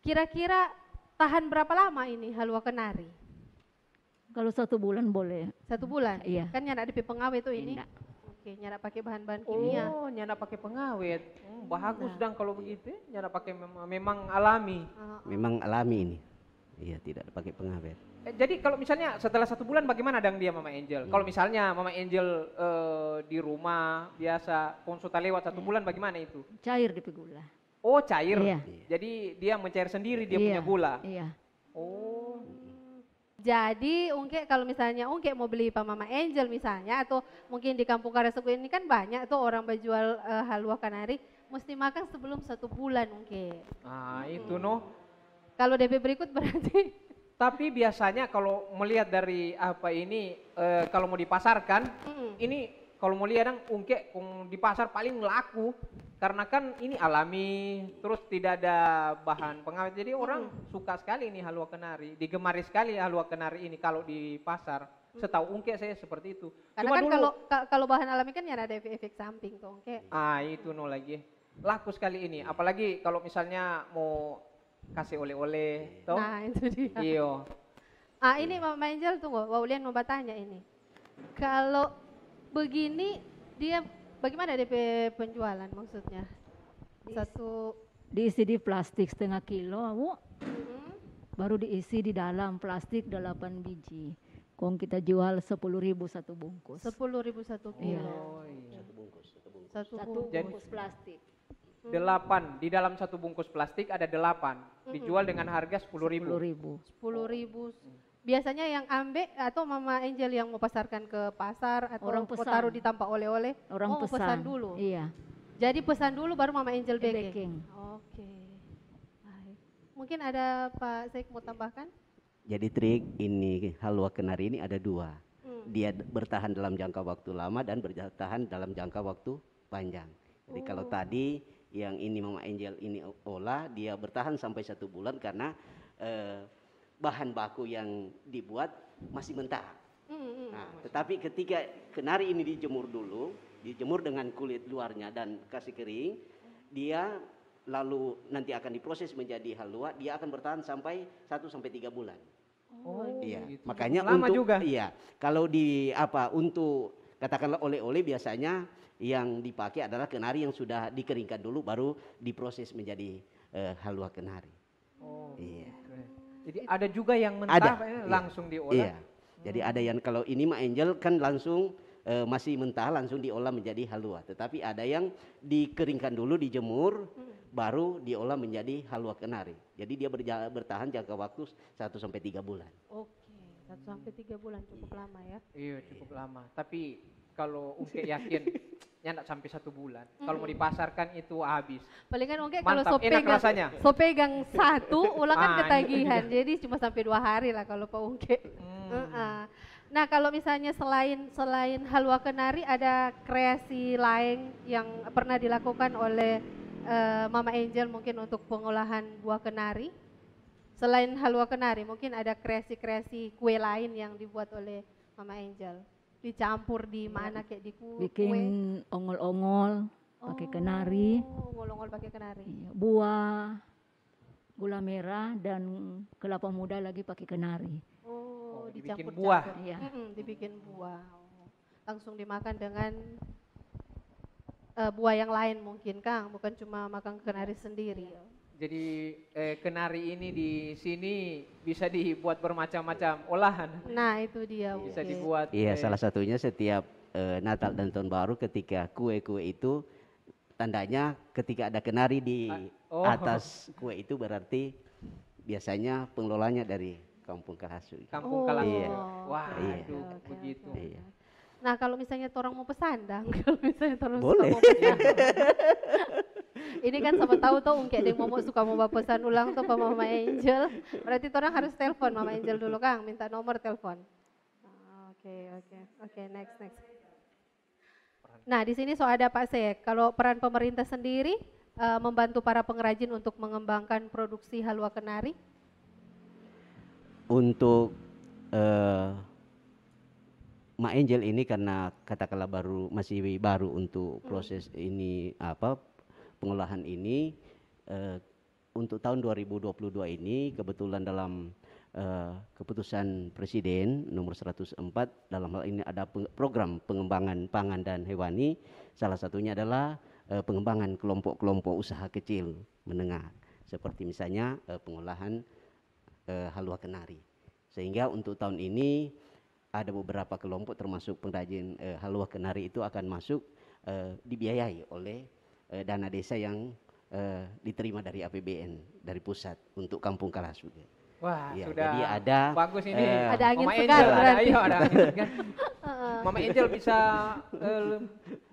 kira-kira tahan berapa lama ini halua kenari?
Kalau satu bulan boleh. Satu bulan? Iya.
Kan nyana DP pengawet tuh ini? Oke, nyana pakai bahan-bahan kimia. Oh, nyana pakai pengawet. Hmm, bagus nah. dong kalau begitu. Nyana pakai
memang alami. Ah,
ah. Memang alami ini. Iya, tidak pakai pengawet.
Eh, jadi kalau misalnya setelah satu bulan bagaimana dang dia Mama Angel? Hmm. Kalau misalnya Mama Angel uh, di rumah biasa konsultasi lewat satu iya. bulan bagaimana itu? Cair di gula. Oh cair. Iya. Jadi dia mencair sendiri dia iya. punya gula.
Iya. Oh.
Jadi Ungke kalau misalnya Ungke mau beli Pak Mama Angel misalnya atau mungkin di Kampung Karasuku ini kan banyak tuh orang berjual uh, eh, halwa kanari mesti makan sebelum satu bulan Ungke.
Ah hmm. itu no.
Kalau DP berikut berarti
tapi biasanya kalau melihat dari apa ini e, kalau mau dipasarkan, mm. ini kalau mau lihat yang ungke di pasar paling laku karena kan ini alami terus tidak ada bahan pengawet jadi orang mm. suka sekali ini halua kenari digemari sekali halua kenari ini kalau di pasar setahu ungke saya seperti itu karena Cuma kan dulu, kalau
kalau bahan alami kan ya ada efek-efek samping tuh ungke
ah itu no lagi laku sekali ini apalagi kalau misalnya mau kasih oleh-oleh toh nah
itu dia iyo ah ini Mama Angel tunggu Waulian mau bertanya ini kalau begini dia bagaimana DP penjualan maksudnya satu
diisi di plastik setengah kilo bu hmm. baru diisi di dalam plastik 8 biji Kong kita jual sepuluh ribu satu bungkus. Sepuluh ribu satu iya. kilo.
Oh, iya. Satu bungkus. Satu bungkus,
satu bungkus, satu bungkus
plastik. Hmm. delapan
di dalam satu bungkus plastik ada delapan hmm. dijual dengan harga sepuluh ribu. Sepuluh ribu.
Sepuluh ribu. Hmm. Biasanya yang ambek atau Mama Angel yang mau pasarkan ke pasar atau orang pesan. taruh di tampak oleh-oleh, orang oh, pesan. pesan dulu. Iya. Jadi pesan dulu baru Mama Angel baking. baking. Oke. Okay. Mungkin ada Pak saya mau tambahkan?
Jadi trik ini halwa kenari ini ada dua. Dia bertahan dalam jangka waktu lama dan bertahan dalam jangka waktu panjang. Jadi oh. kalau tadi yang ini Mama Angel ini olah dia bertahan sampai satu bulan karena eh, bahan baku yang dibuat masih mentah. Hmm, hmm, hmm. nah, tetapi ketika kenari ini dijemur dulu, dijemur dengan kulit luarnya dan kasih kering, dia lalu nanti akan diproses menjadi halua, dia akan bertahan sampai satu sampai tiga bulan. Oh, oh, iya. Gitu. Makanya Lama untuk juga. iya, kalau di apa untuk katakanlah oleh-oleh biasanya yang dipakai adalah kenari yang sudah dikeringkan dulu baru diproses menjadi uh, eh, halua kenari.
Oh. Iya. Okay. Jadi
ada juga yang mentah ada, eh, iya. langsung diolah. Iya. Hmm.
Jadi ada yang kalau ini mah angel kan langsung uh, masih mentah langsung diolah menjadi halua. Tetapi ada yang dikeringkan dulu dijemur hmm. baru diolah menjadi halua kenari. Jadi dia berja bertahan jangka waktu 1 sampai 3 bulan.
Oke. Okay. 1 sampai 3 bulan cukup lama ya.
Iya, cukup iya. lama.
Tapi kalau Ungke yakin nya tak sampai satu bulan. Kalau mau dipasarkan itu habis.
Palingan oke okay, kalau sope enak rasanya. Sope gang satu ulangan ah, ketagihan. Iya, iya. Jadi cuma sampai dua hari lah kalau Pak Ungke. Hmm. Uh -uh. Nah kalau misalnya selain selain halwa kenari ada kreasi lain yang pernah dilakukan oleh uh, Mama Angel mungkin untuk pengolahan buah kenari. Selain halwa kenari mungkin ada kreasi-kreasi kue lain yang dibuat oleh Mama Angel dicampur di ya, mana kayak di kue bikin
ongol-ongol
oh, pakai kenari ongol-ongol pakai kenari iya,
buah gula merah dan kelapa muda lagi pakai kenari
oh, oh dicampur iya. dibikin buah ya. hmm, dibikin buah oh, langsung dimakan dengan uh, buah yang lain mungkin Kang bukan cuma makan kenari sendiri ya. Jadi eh, kenari ini
di sini bisa dibuat bermacam-macam olahan. Nah
itu dia. Bisa okay. dibuat.
Iya eh, salah
satunya setiap eh, Natal dan Tahun Baru ketika kue-kue itu tandanya ketika ada kenari di ah, oh. atas kue itu berarti biasanya pengelolanya dari Kampung Kalasu. Kampung oh. Iya. Wah, iya. Aduh, okay, begitu. Iya.
Nah kalau misalnya orang mau pesan, dah kalau misalnya orang mau pesan. ini kan sama tahu tuh ungkep yang momo suka mau bapesan ulang tuh sama mama Angel. Berarti orang harus telepon mama Angel dulu Kang, minta nomor telepon. Oke, oke. Oke, next next. Nah, di sini so ada Pak Sek, kalau peran pemerintah sendiri uh, membantu para pengrajin untuk mengembangkan produksi halwa kenari?
Untuk uh, eh, Ma Angel ini karena katakanlah baru masih baru untuk proses hmm. ini apa pengolahan ini eh, untuk tahun 2022 ini kebetulan dalam uh, keputusan Presiden nomor 104 dalam hal ini ada program pengembangan pangan dan hewani salah satunya adalah uh, pengembangan kelompok-kelompok usaha kecil menengah seperti misalnya uh, pengolahan uh, halwa kenari sehingga untuk tahun ini ada beberapa kelompok termasuk pengrajin uh, halwa kenari itu akan masuk uh, dibiayai oleh eh, dana desa yang eh, diterima dari APBN dari pusat untuk Kampung Kalas. Wah, ya, sudah. Jadi ada bagus ini. Uh, ada angin segar Angel, berarti.
Ayo, ada angin Mama Angel bisa uh,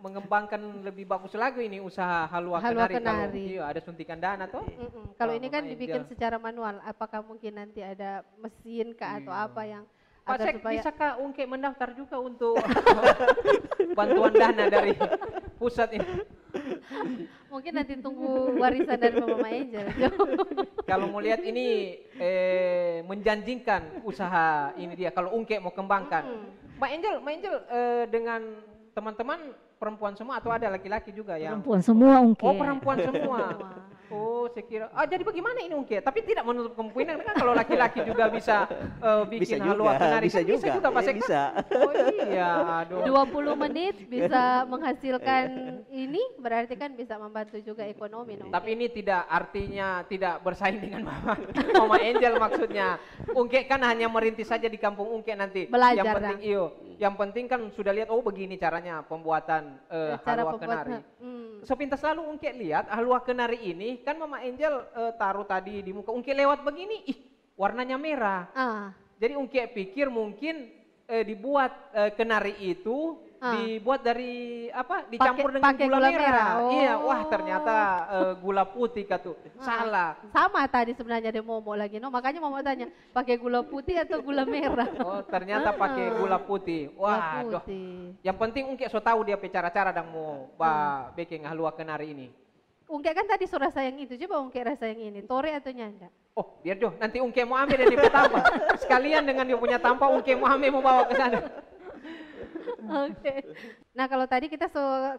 mengembangkan lebih bagus lagi ini usaha halua, halua kenari. iya, ada suntikan dana tuh iya.
Mm -mm. Kalau ini kan Mama kan dibikin Angel. secara manual, apakah mungkin nanti ada mesin kah atau iya. apa yang Pak cek Sek, supaya... bisakah Ungke mendaftar juga untuk
bantuan dana dari pusat ini?
Mungkin nanti tunggu warisan dari Bapak Manager.
Kalau mau lihat ini eh, menjanjikan usaha ini dia. Kalau Ungke mau kembangkan, hmm. Mbak Angel, Mbak Angel eh, dengan teman-teman perempuan semua atau ada laki-laki juga yang perempuan
semua Ungke. Oh perempuan semua.
Oh, saya kira. Ah, jadi bagaimana ini Ungke? Tapi tidak menutup kemungkinan kan kalau laki-laki juga bisa uh, bikin bisa juga, menarik. Bisa, kan juga. bisa juga, Bisa. Oh iya, aduh.
20 menit bisa menghasilkan iya. ini berarti kan bisa membantu juga ekonomi. Nungke.
Tapi ini tidak artinya tidak bersaing dengan Mama, Mama Angel maksudnya. Ungke kan hanya merintis saja di kampung Ungke nanti. Belajar. Yang penting iyo yang penting kan sudah lihat oh begini caranya pembuatan uh, Cara halwa pembuatan. kenari. Hmm. Sepintas lalu ungkit lihat halwa kenari ini kan Mama Angel uh, taruh tadi di muka ungkit lewat begini ih warnanya merah. Ah. Jadi ungkit pikir mungkin uh, dibuat uh, kenari itu ah. dibuat dari apa dicampur pake, dengan pake gula, gula merah. merah. Oh. Iya, wah ternyata uh, gula putih katu. Ah. Salah.
Sama tadi sebenarnya ada Momo lagi. No, makanya Momo tanya, pakai gula putih atau gula merah? Oh, ternyata pakai ah. gula
putih. Wah, gula putih. Doh. Yang penting ungke so tahu dia cara-cara dan mau ba hmm. Ah. baking halua kenari ini.
Ungke kan tadi rasa sayang itu, coba Ungke rasa yang ini, tore atau nyanda?
Oh biar Jo, nanti Ungke mau ambil dari pertama. Sekalian dengan dia punya tampak, Ungke mau ambil mau bawa ke sana
okay. Nah kalau tadi kita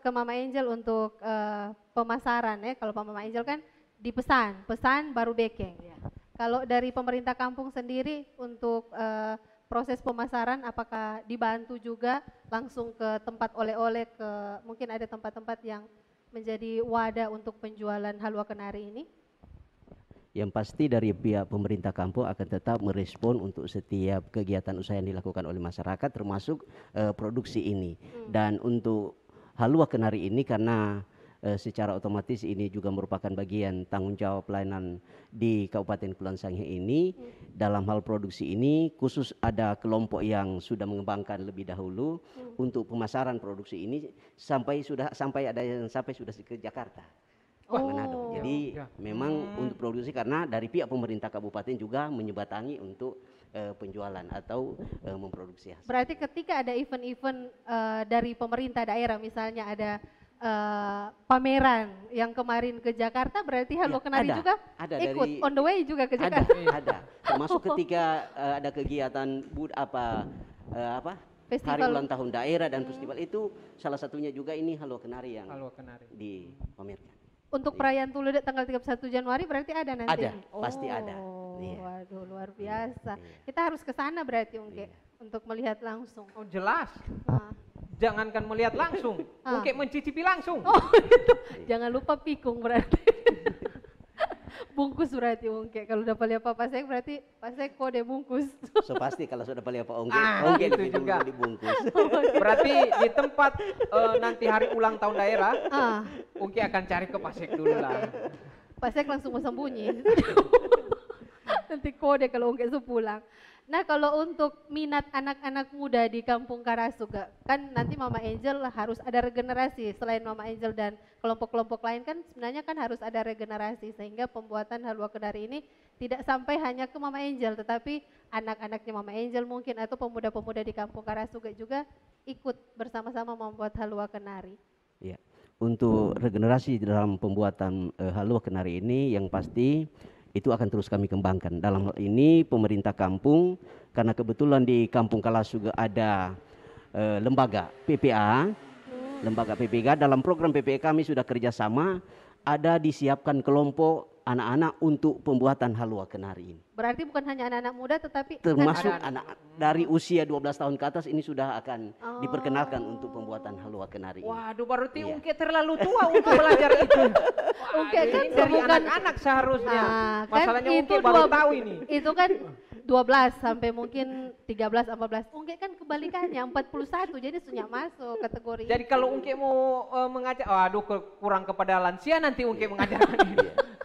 ke Mama Angel untuk uh, pemasaran ya. Kalau Mama Angel kan dipesan, pesan baru baking. Ya. Kalau dari pemerintah kampung sendiri untuk uh, proses pemasaran apakah dibantu juga langsung ke tempat oleh-oleh ke mungkin ada tempat-tempat yang menjadi wadah untuk penjualan halwa kenari ini?
yang pasti dari pihak pemerintah kampung akan tetap merespon untuk setiap kegiatan usaha yang dilakukan oleh masyarakat termasuk uh, produksi ini hmm. dan untuk halua kenari ini karena uh, secara otomatis ini juga merupakan bagian tanggung jawab pelayanan di Kabupaten Kulon Sangihe ini hmm. dalam hal produksi ini khusus ada kelompok yang sudah mengembangkan lebih dahulu hmm. untuk pemasaran produksi ini sampai sudah sampai ada yang sampai sudah ke Jakarta oh. Manado. Jadi ya. ya. memang hmm. untuk produksi karena dari pihak pemerintah kabupaten juga menyebatangi untuk uh, penjualan atau uh, memproduksi hasil.
Berarti ketika ada event-event uh, dari pemerintah daerah misalnya ada uh, pameran yang kemarin ke Jakarta berarti Halo ya, Kenari ada, juga ada ikut dari, on the way juga ke Jakarta. Ada, ada.
Termasuk ketika uh, ada kegiatan bud apa uh, apa Festival. hari ulang tahun daerah dan hmm. itu salah satunya juga ini Halo Kenari yang Halo Kenari. dipamerkan.
Untuk iya. perayaan Tuluda tanggal 31 Januari berarti ada nanti? Ada, oh, pasti ada. Iya. Waduh, luar iya, biasa. Iya. Kita harus ke sana berarti, Ungke, untuk melihat langsung. Oh, jelas. Ah.
Jangankan melihat langsung, ah.
mencicipi langsung. Oh, itu. Jangan lupa pikung berarti. bungkus berarti ongke. Kalau udah paling pak pasek berarti pasek kode bungkus.
So pasti kalau sudah apa ongke, ah, ongke itu lebih juga. dibungkus.
berarti
di tempat uh, nanti hari ulang tahun daerah, ah. ongke akan cari ke pasek dulu lah.
Pasek langsung mau sembunyi. nanti kode kalau ongke itu pulang. Nah kalau untuk minat anak-anak muda di Kampung Karasuga, kan nanti Mama Angel harus ada regenerasi selain Mama Angel dan kelompok-kelompok lain kan sebenarnya kan harus ada regenerasi sehingga pembuatan halwa kedari ini tidak sampai hanya ke Mama Angel tetapi anak-anaknya Mama Angel mungkin atau pemuda-pemuda di Kampung Karasuga juga ikut bersama-sama membuat halwa kenari.
Iya. Untuk regenerasi dalam pembuatan e, eh, halwa kenari ini yang pasti itu akan terus kami kembangkan. Dalam hal ini pemerintah kampung karena kebetulan di Kampung Kalas juga ada eh, lembaga PPA, hmm. lembaga PPK dalam program PPK kami sudah kerjasama ada disiapkan kelompok anak-anak untuk pembuatan halwa kenari ini.
Berarti bukan hanya anak-anak muda tetapi
termasuk anak,
anak, anak dari usia 12 tahun ke atas ini sudah akan oh. diperkenalkan untuk pembuatan halwa kenari. Ini.
Waduh, berarti iya. Ungke terlalu
tua untuk belajar itu.
Ungke kan dari anak-anak seharusnya. Nah, Masalahnya kan itu baru dua, tahu ini. Itu kan 12 sampai mungkin 13 14. Ungke kan kebalikannya 41 jadi sudah masuk kategori. Jadi kalau Ungke mau uh, mengajak
oh, kurang kepada lansia nanti Ungke iya. mengajak.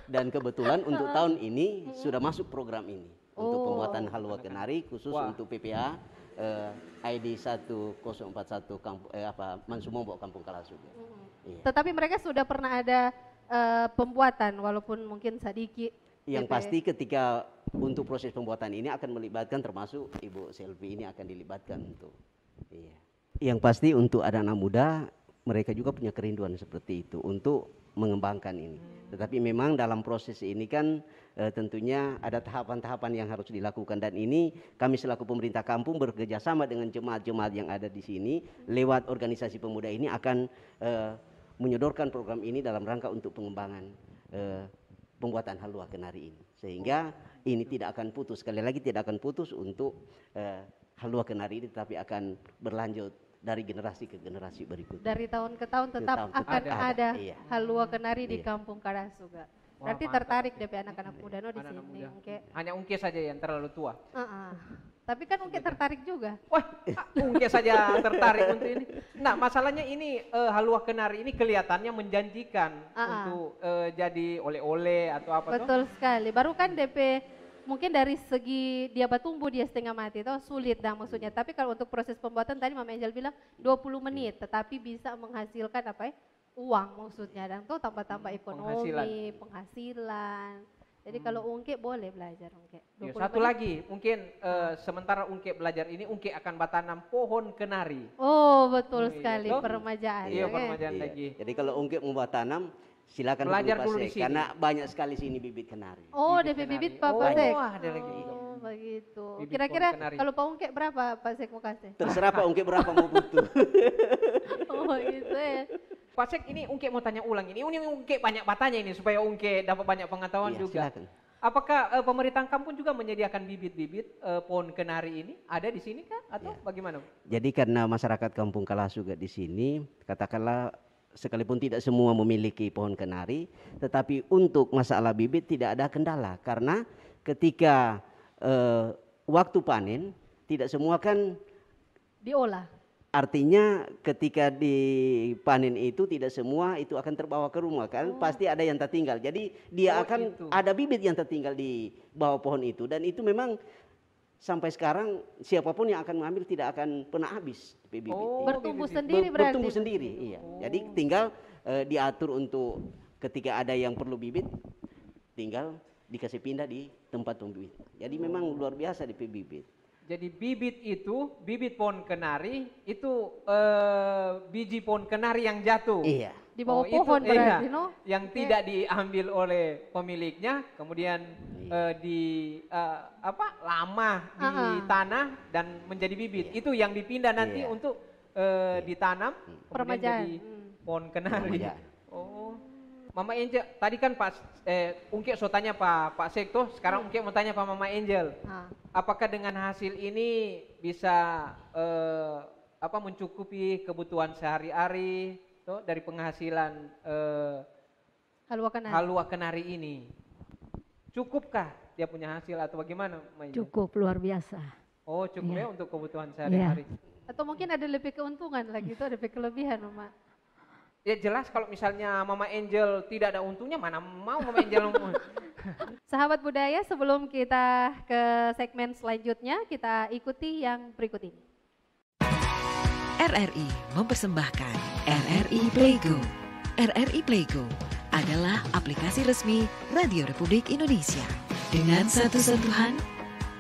Dan kebetulan untuk tahun ini sudah masuk program ini
oh. untuk pembuatan
halwa kenari khusus Wah. untuk PPA eh, ID 1041 kampu, eh, apa Mansumombok Kampung kelas Hmm. Iya.
Tetapi mereka sudah pernah ada eh, pembuatan walaupun mungkin sedikit.
Yang PPA. Gitu ya? pasti ketika untuk proses pembuatan ini akan melibatkan termasuk Ibu Selvi ini akan dilibatkan untuk iya. Yang pasti untuk ada anak muda mereka juga punya kerinduan seperti itu untuk mengembangkan ini. Tetapi memang dalam proses ini kan e, tentunya ada tahapan-tahapan yang harus dilakukan dan ini kami selaku pemerintah kampung bekerja sama dengan jemaat-jemaat yang ada di sini lewat organisasi pemuda ini akan e, menyodorkan program ini dalam rangka untuk pengembangan e, pembuatan halua kenari ini. Sehingga ini tidak akan putus sekali lagi tidak akan putus untuk e, halua kenari ini tetapi akan berlanjut dari generasi ke generasi berikut Dari
tahun ke tahun tetap ke tahun akan ada, ada iya. halua kenari iya. di Kampung Karasuga. Berarti mantap. tertarik DP anak-anak muda no di anak sini. Muda.
Hanya Ungke saja yang terlalu tua.
Uh -uh. Tapi kan Ungke tertarik juga. Wah, Ungke saja tertarik untuk ini.
Nah, masalahnya ini uh, halua kenari ini kelihatannya menjanjikan uh -uh. untuk uh, jadi oleh-oleh atau apa Betul tuh.
sekali. Baru kan DP mungkin dari segi dia bertumbuh dia setengah mati itu sulit dah maksudnya. Tapi kalau untuk proses pembuatan tadi Mama Angel bilang 20 iya. menit tetapi bisa menghasilkan apa ya? uang maksudnya dan tuh tambah-tambah hmm, ekonomi, penghasilan. penghasilan. Jadi hmm. kalau Ungke boleh belajar Ungke. Ya,
satu menit. lagi, mungkin uh, sementara Ungke belajar ini Ungke akan batanam pohon kenari.
Oh, betul hmm, sekali iya. peremajaan. Iya, ya, peremajaan lagi.
Jadi kalau Ungke mau batanam silakan belajar dulu di sini. karena banyak sekali sini bibit kenari.
Oh, dari bibit Pak Pasek. Oh, ada lagi. Oh, begitu.
Kira-kira kalau
Pak Ungke berapa Pak Sek mau kasih?
Terserah Pak
Ungke berapa mau butuh.
oh, gitu ya. Pak Sek ini Ungke mau tanya ulang ini. Ini Ungke banyak batanya ini supaya Ungke dapat banyak pengetahuan iya, juga. Silakan. Apakah uh, pemerintah kampung juga menyediakan bibit-bibit uh, pohon kenari ini? Ada di sini kah atau ya. bagaimana?
Jadi karena masyarakat kampung Kalah juga di sini, katakanlah sekalipun tidak semua memiliki pohon kenari, tetapi untuk masalah bibit tidak ada kendala karena ketika uh, waktu panen tidak semua kan diolah. Artinya ketika di panen itu tidak semua itu akan terbawa ke rumah kan oh. pasti ada yang tertinggal. Jadi dia oh, akan itu. ada bibit yang tertinggal di bawah pohon itu dan itu memang sampai sekarang siapapun yang akan mengambil tidak akan pernah habis PBB. Oh, bertumbuh sendiri berarti. Bertumbuh sendiri, iya. Oh. Jadi tinggal uh, diatur untuk ketika ada yang perlu bibit tinggal dikasih pindah di tempat pembibit. Jadi memang oh. luar biasa di PBB.
Jadi bibit itu, bibit pohon kenari itu uh, biji pohon kenari yang jatuh. Iya di bawah oh, pohon itu, eh, berarti, iya. no? Yang okay. Iya. tidak diambil oleh pemiliknya, kemudian uh, di uh, apa? lama di uh -huh. tanah dan menjadi bibit. Yeah. Itu yang dipindah nanti yeah. untuk uh, yeah. ditanam hmm. kemudian jadi jadi hmm. pohon kenari. Oh. Mama Angel, tadi kan Pak eh, ungke so tanya Pak Pak Sekto, sekarang hmm. ungke mau tanya Pak Mama Angel, ha. apakah dengan hasil ini bisa uh, apa mencukupi kebutuhan sehari-hari, toh dari penghasilan eh, halua, kenari. ini. Cukupkah dia punya hasil atau bagaimana? Cukup,
luar biasa.
Oh cukupnya ya, untuk kebutuhan sehari-hari. Ya.
Atau mungkin ada lebih keuntungan lagi, itu ada lebih kelebihan Mama.
Ya jelas kalau misalnya Mama Angel tidak ada untungnya, mana
mau Mama Angel Sahabat budaya sebelum kita ke segmen selanjutnya, kita ikuti yang berikut ini.
RRI mempersembahkan RRI Playgo. RRI Playgo adalah aplikasi resmi Radio Republik Indonesia. Dengan satu sentuhan,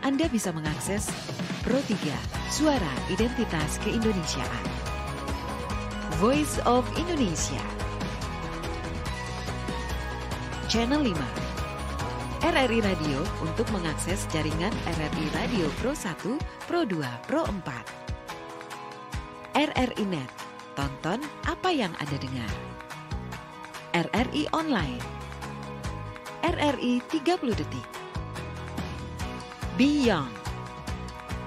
Anda bisa mengakses Pro 3 Suara Identitas Keindonesiaan. Voice of Indonesia. Channel 5 RRI Radio untuk mengakses jaringan RRI Radio Pro 1, Pro 2, Pro 4. RRI Net, tonton apa yang Anda dengar. RRI Online, RRI 30 Detik, Beyond,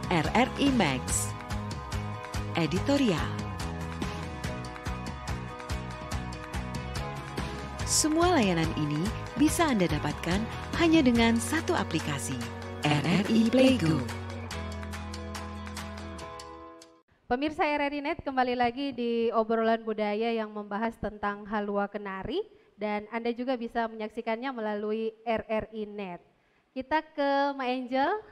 RRI Max, Editorial. Semua layanan ini bisa Anda dapatkan hanya dengan satu aplikasi,
RRI Playgo.
Pemirsa RRI kembali lagi di obrolan budaya yang membahas tentang halua kenari dan Anda juga bisa menyaksikannya melalui RRI Net. Kita ke Ma Angel,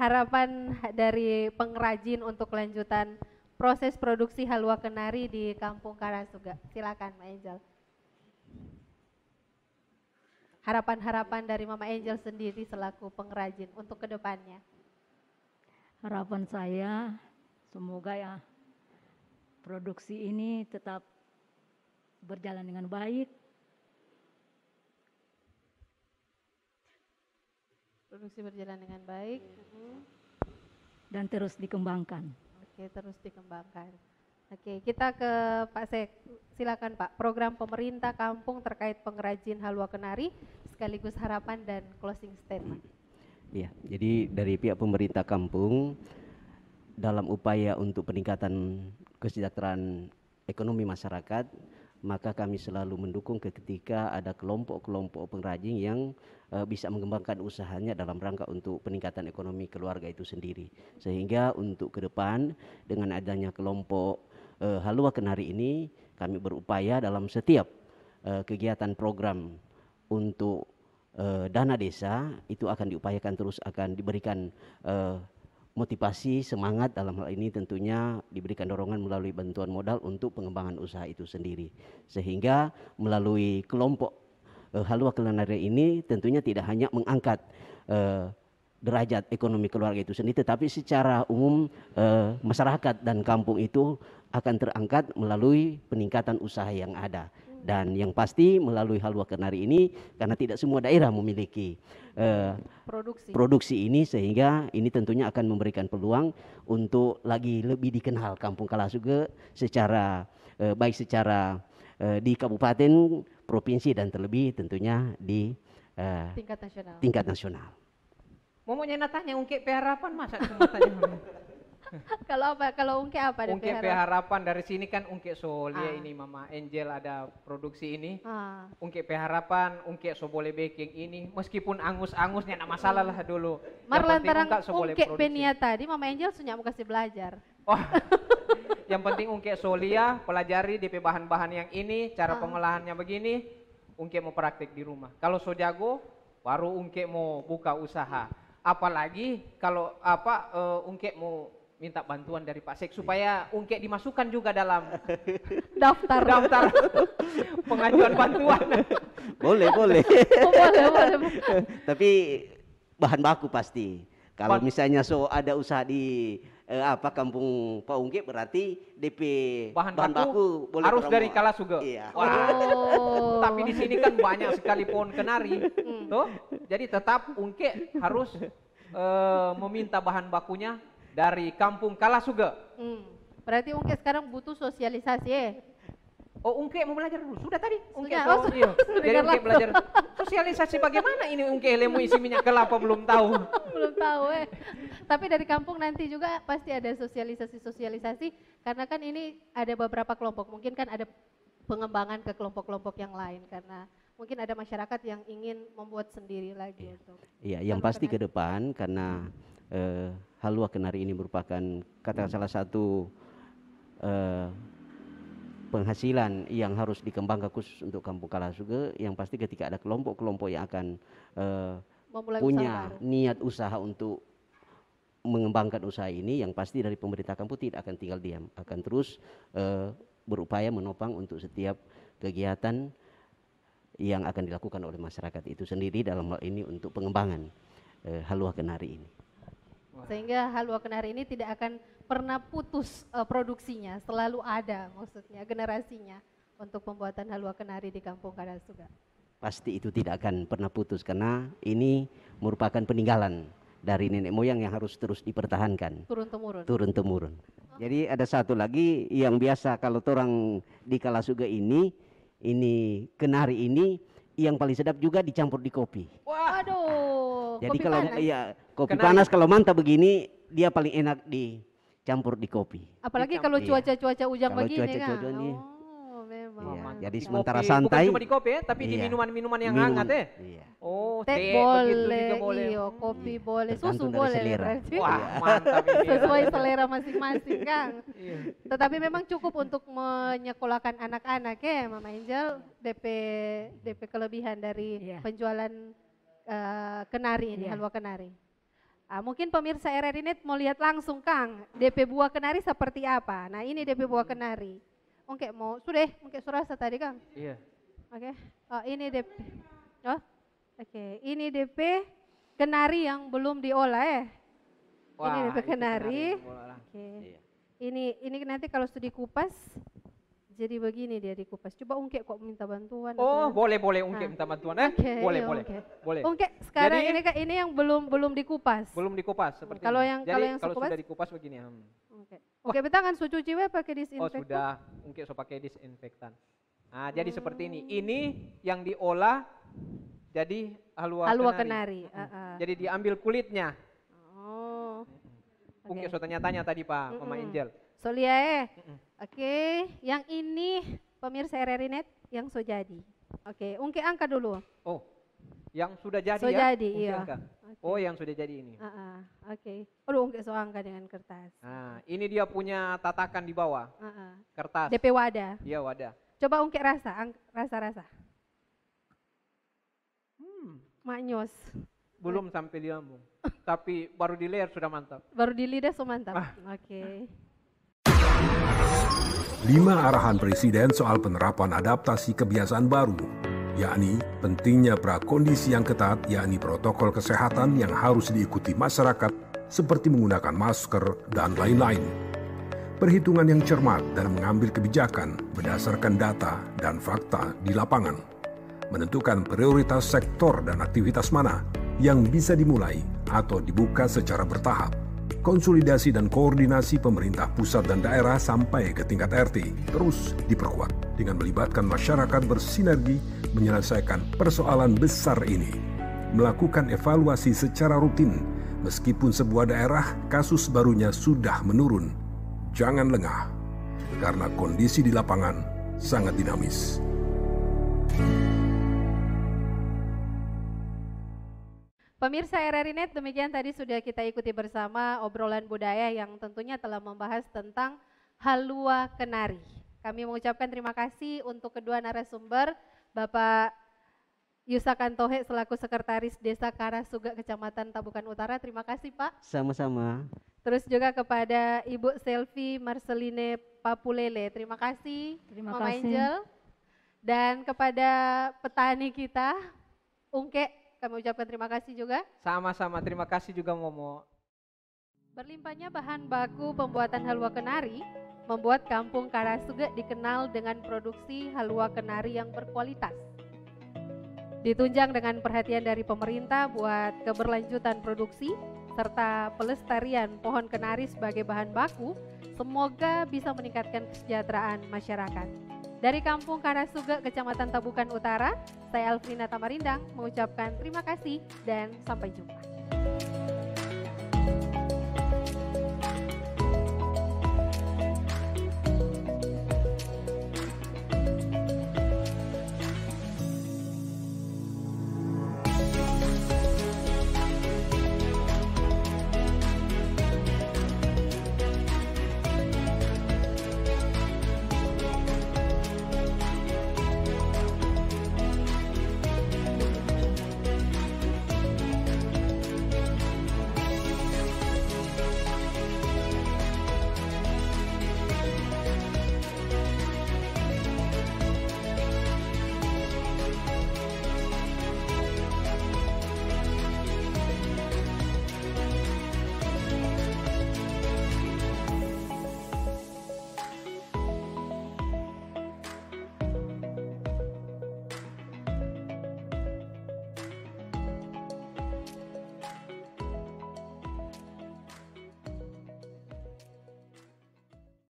harapan dari pengrajin untuk kelanjutan proses produksi halua kenari di Kampung Karasuga. Silakan Ma Angel. Harapan-harapan dari Mama Angel sendiri selaku pengrajin untuk kedepannya.
Harapan saya Semoga ya produksi ini tetap berjalan dengan baik.
Produksi berjalan dengan baik mm-hmm.
dan terus dikembangkan.
Oke, terus dikembangkan. Oke, kita ke Pak Sek. Silakan Pak, program pemerintah kampung terkait pengrajin halwa kenari sekaligus harapan dan closing statement.
Iya, jadi dari pihak pemerintah kampung dalam upaya untuk peningkatan kesejahteraan ekonomi masyarakat, maka kami selalu mendukung ketika ada kelompok-kelompok pengrajin yang uh, bisa mengembangkan usahanya dalam rangka untuk peningkatan ekonomi keluarga itu sendiri. Sehingga untuk ke depan dengan adanya kelompok uh, eh, Halua Kenari ini kami berupaya dalam setiap uh, kegiatan program untuk dana desa itu akan diupayakan terus akan diberikan motivasi, semangat dalam hal ini tentunya diberikan dorongan melalui bantuan modal untuk pengembangan usaha itu sendiri. Sehingga melalui kelompok uh, eh, Halwa Kulinary ini tentunya tidak hanya mengangkat uh, derajat ekonomi keluarga itu sendiri tetapi secara umum e, masyarakat dan kampung itu akan terangkat melalui peningkatan usaha yang ada dan yang pasti melalui halwa kenari ini karena tidak semua daerah memiliki uh, produksi. produksi ini sehingga ini tentunya akan memberikan peluang untuk lagi lebih dikenal Kampung Kalasuge secara uh, baik secara uh, di kabupaten, provinsi dan terlebih tentunya di uh,
tingkat nasional.
Tingkat nasional.
Mau nanya ungkit harapan masa tanya. kalau apa? Kalau Ungke apa? Ungke harapan?
harapan dari sini kan Ungke Solia ah. ini Mama Angel ada produksi ini. Ah. Ungke harapan, Ungke boleh Baking ini meskipun angus-angusnya nak masalah lah hmm. dulu. Marlantaran Ungke
Penia tadi Mama Angel sunya mau kasih belajar. Oh.
yang penting Ungke Solia pelajari DP bahan-bahan yang ini, cara ah. pengolahannya begini, Ungke mau praktek di rumah. Kalau so jago baru Ungke mau buka usaha. Apalagi kalau apa uh, Ungke mau minta bantuan dari Pak Sek iya. supaya Ungke dimasukkan juga dalam
daftar daftar pengajuan bantuan.
boleh, boleh. Oh, boleh, boleh. Tapi bahan baku pasti. Kalau misalnya so ada usaha di eh, apa kampung Pak Ungke berarti DP bahan, bahan baku, baku boleh harus dari kala juga. Iya. Oh.
Tapi di sini kan banyak sekali pohon kenari, hmm. tuh. Jadi
tetap Ungke harus
Uh, meminta bahan bakunya dari kampung Kalasuga.
Hmm. Berarti Ungke sekarang butuh sosialisasi ya? Oh Ungke mau belajar dulu, sudah tadi? Ungke sudah, oh, iya. Jadi Ungke belajar
sosialisasi bagaimana ini Ungke ilmu isi minyak kelapa belum tahu.
belum tahu eh. Tapi dari kampung nanti juga pasti ada sosialisasi-sosialisasi karena kan ini ada beberapa kelompok, mungkin kan ada pengembangan ke kelompok-kelompok yang lain karena mungkin ada masyarakat yang ingin membuat sendiri lagi iya. untuk.
Iya, yang pasti ke depan karena hmm eh, halwa kenari ini merupakan kata hmm. salah satu eh, penghasilan yang harus dikembangkan khusus untuk kampung Kalasuge yang pasti ketika ada kelompok-kelompok yang akan eh, punya usaha. niat usaha untuk mengembangkan usaha ini yang pasti dari pemerintah kampung tidak akan tinggal diam akan terus eh, berupaya menopang untuk setiap kegiatan yang akan dilakukan oleh masyarakat itu sendiri dalam hal ini untuk pengembangan eh, kenari ini
sehingga halwa kenari ini tidak akan pernah putus uh, produksinya, selalu ada maksudnya generasinya untuk pembuatan halwa kenari di Kampung Karasuga.
Pasti itu tidak akan pernah putus karena ini merupakan peninggalan dari nenek moyang yang harus terus dipertahankan.
Turun temurun. Turun
temurun. Oh. Jadi ada satu lagi yang biasa kalau orang di Kalasuga ini ini kenari ini yang paling sedap juga dicampur di kopi. Waduh. Jadi kopi kalau panas. ya Kopi panas kalau mantap begini dia paling enak dicampur di kopi. Apalagi di kalau iya.
cuaca-cuaca hujan kalau begini cuaca, -cuaca kan. -cuaca oh, memang. Iya. jadi sementara kopi. santai. Bukan cuma di kopi ya, tapi iya. di minuman-minuman yang Minum, hangat ya. Iya. Oh, teh, boleh, juga boleh. Iyo, kopi iya. boleh, susu boleh. Selera. Wah, iya. mantap ini. Ya. Sesuai selera masing-masing, Kang. Iya. Tetapi memang cukup untuk menyekolahkan anak-anak ya, Mama Angel, DP DP kelebihan dari iya. penjualan uh, kenari ini, iya. halwa kenari. Ah, mungkin pemirsa RR mau lihat langsung Kang, DP buah kenari seperti apa. Nah ini DP buah hmm. kenari. Oke mau, sudah ya, mungkin surasa tadi Kang? Iya. Oke, okay. oh, ini DP. Oh, oke, okay. ini DP kenari yang belum diolah ya.
Wah,
ini DP kenari. kenari Oke.
Okay. Iya. Ini ini nanti kalau sudah dikupas. Jadi begini dia dikupas. Coba ungkit kok minta bantuan. Gitu oh, ya. boleh boleh ungkit nah. minta bantuan eh. Okay, iya, boleh
boleh. Okay. Boleh. Ungkit
sekarang jadi, ini kan ini yang belum belum dikupas. Belum
dikupas seperti Kalau yang kalau yang kalau sudah dikupas begini. Hmm.
Ungkek. Ungkek okay, kan suci cuci pakai disinfektan. Oh,
sudah. Ungkit so pakai disinfektan. Nah, jadi seperti ini. Ini yang diolah jadi halua, halua kenari. kenari. Hmm. Uh, uh. Jadi diambil kulitnya.
Oh.
Ungkep Ungkit so tanya-tanya tadi Pak, mm -mm. Mama Angel.
Solia eh, Oke, okay. yang ini pemirsa RRI yang so jadi. Oke, okay. Ungke angka dulu.
Oh, yang sudah jadi so ya? jadi, iya. Angka. Okay. Oh, yang sudah jadi ini. Uh
-uh. Oke. Okay. Aduh, Ungke so angka dengan kertas.
Nah, ini dia punya tatakan di bawah. Uh -uh. Kertas. DP wadah. Iya, wadah.
Coba Ungke rasa, rasa-rasa. Hmm. Maknyos.
Belum sampai di lambung, tapi baru di leher sudah mantap.
Baru di lidah sudah mantap. Ah. Oke. Okay. Lima arahan Presiden soal penerapan adaptasi kebiasaan baru, yakni pentingnya prakondisi yang ketat, yakni protokol kesehatan yang harus diikuti masyarakat seperti menggunakan masker dan lain-lain. Perhitungan yang cermat dalam mengambil kebijakan berdasarkan data dan fakta di lapangan. Menentukan prioritas sektor dan aktivitas mana yang bisa dimulai atau dibuka secara bertahap konsolidasi dan koordinasi pemerintah pusat dan daerah sampai ke tingkat RT terus diperkuat dengan melibatkan masyarakat bersinergi menyelesaikan persoalan besar ini. Melakukan evaluasi secara rutin meskipun sebuah daerah kasus barunya sudah menurun. Jangan lengah karena kondisi di lapangan sangat dinamis. thank you Pemirsa RRI Net, demikian tadi sudah kita ikuti bersama obrolan budaya yang tentunya telah membahas tentang Halua Kenari. Kami mengucapkan terima kasih untuk kedua narasumber, Bapak Yusakan Tohe selaku Sekretaris Desa Karasuga Kecamatan Tabukan Utara. Terima kasih Pak.
Sama-sama.
Terus juga kepada Ibu Selvi Marceline Papulele. Terima kasih. Terima Mama kasih. Angel. Dan kepada petani kita, Ungke kami ucapkan terima kasih juga.
Sama-sama, terima kasih juga Momo.
Berlimpahnya bahan baku pembuatan halwa kenari membuat Kampung Karasuga dikenal dengan produksi halwa kenari yang berkualitas. Ditunjang dengan perhatian dari pemerintah buat keberlanjutan produksi serta pelestarian pohon kenari sebagai bahan baku, semoga bisa meningkatkan kesejahteraan masyarakat. Dari Kampung Karasuga, Kecamatan Tabukan Utara, saya Alfrina Tamarindang mengucapkan terima kasih dan sampai jumpa.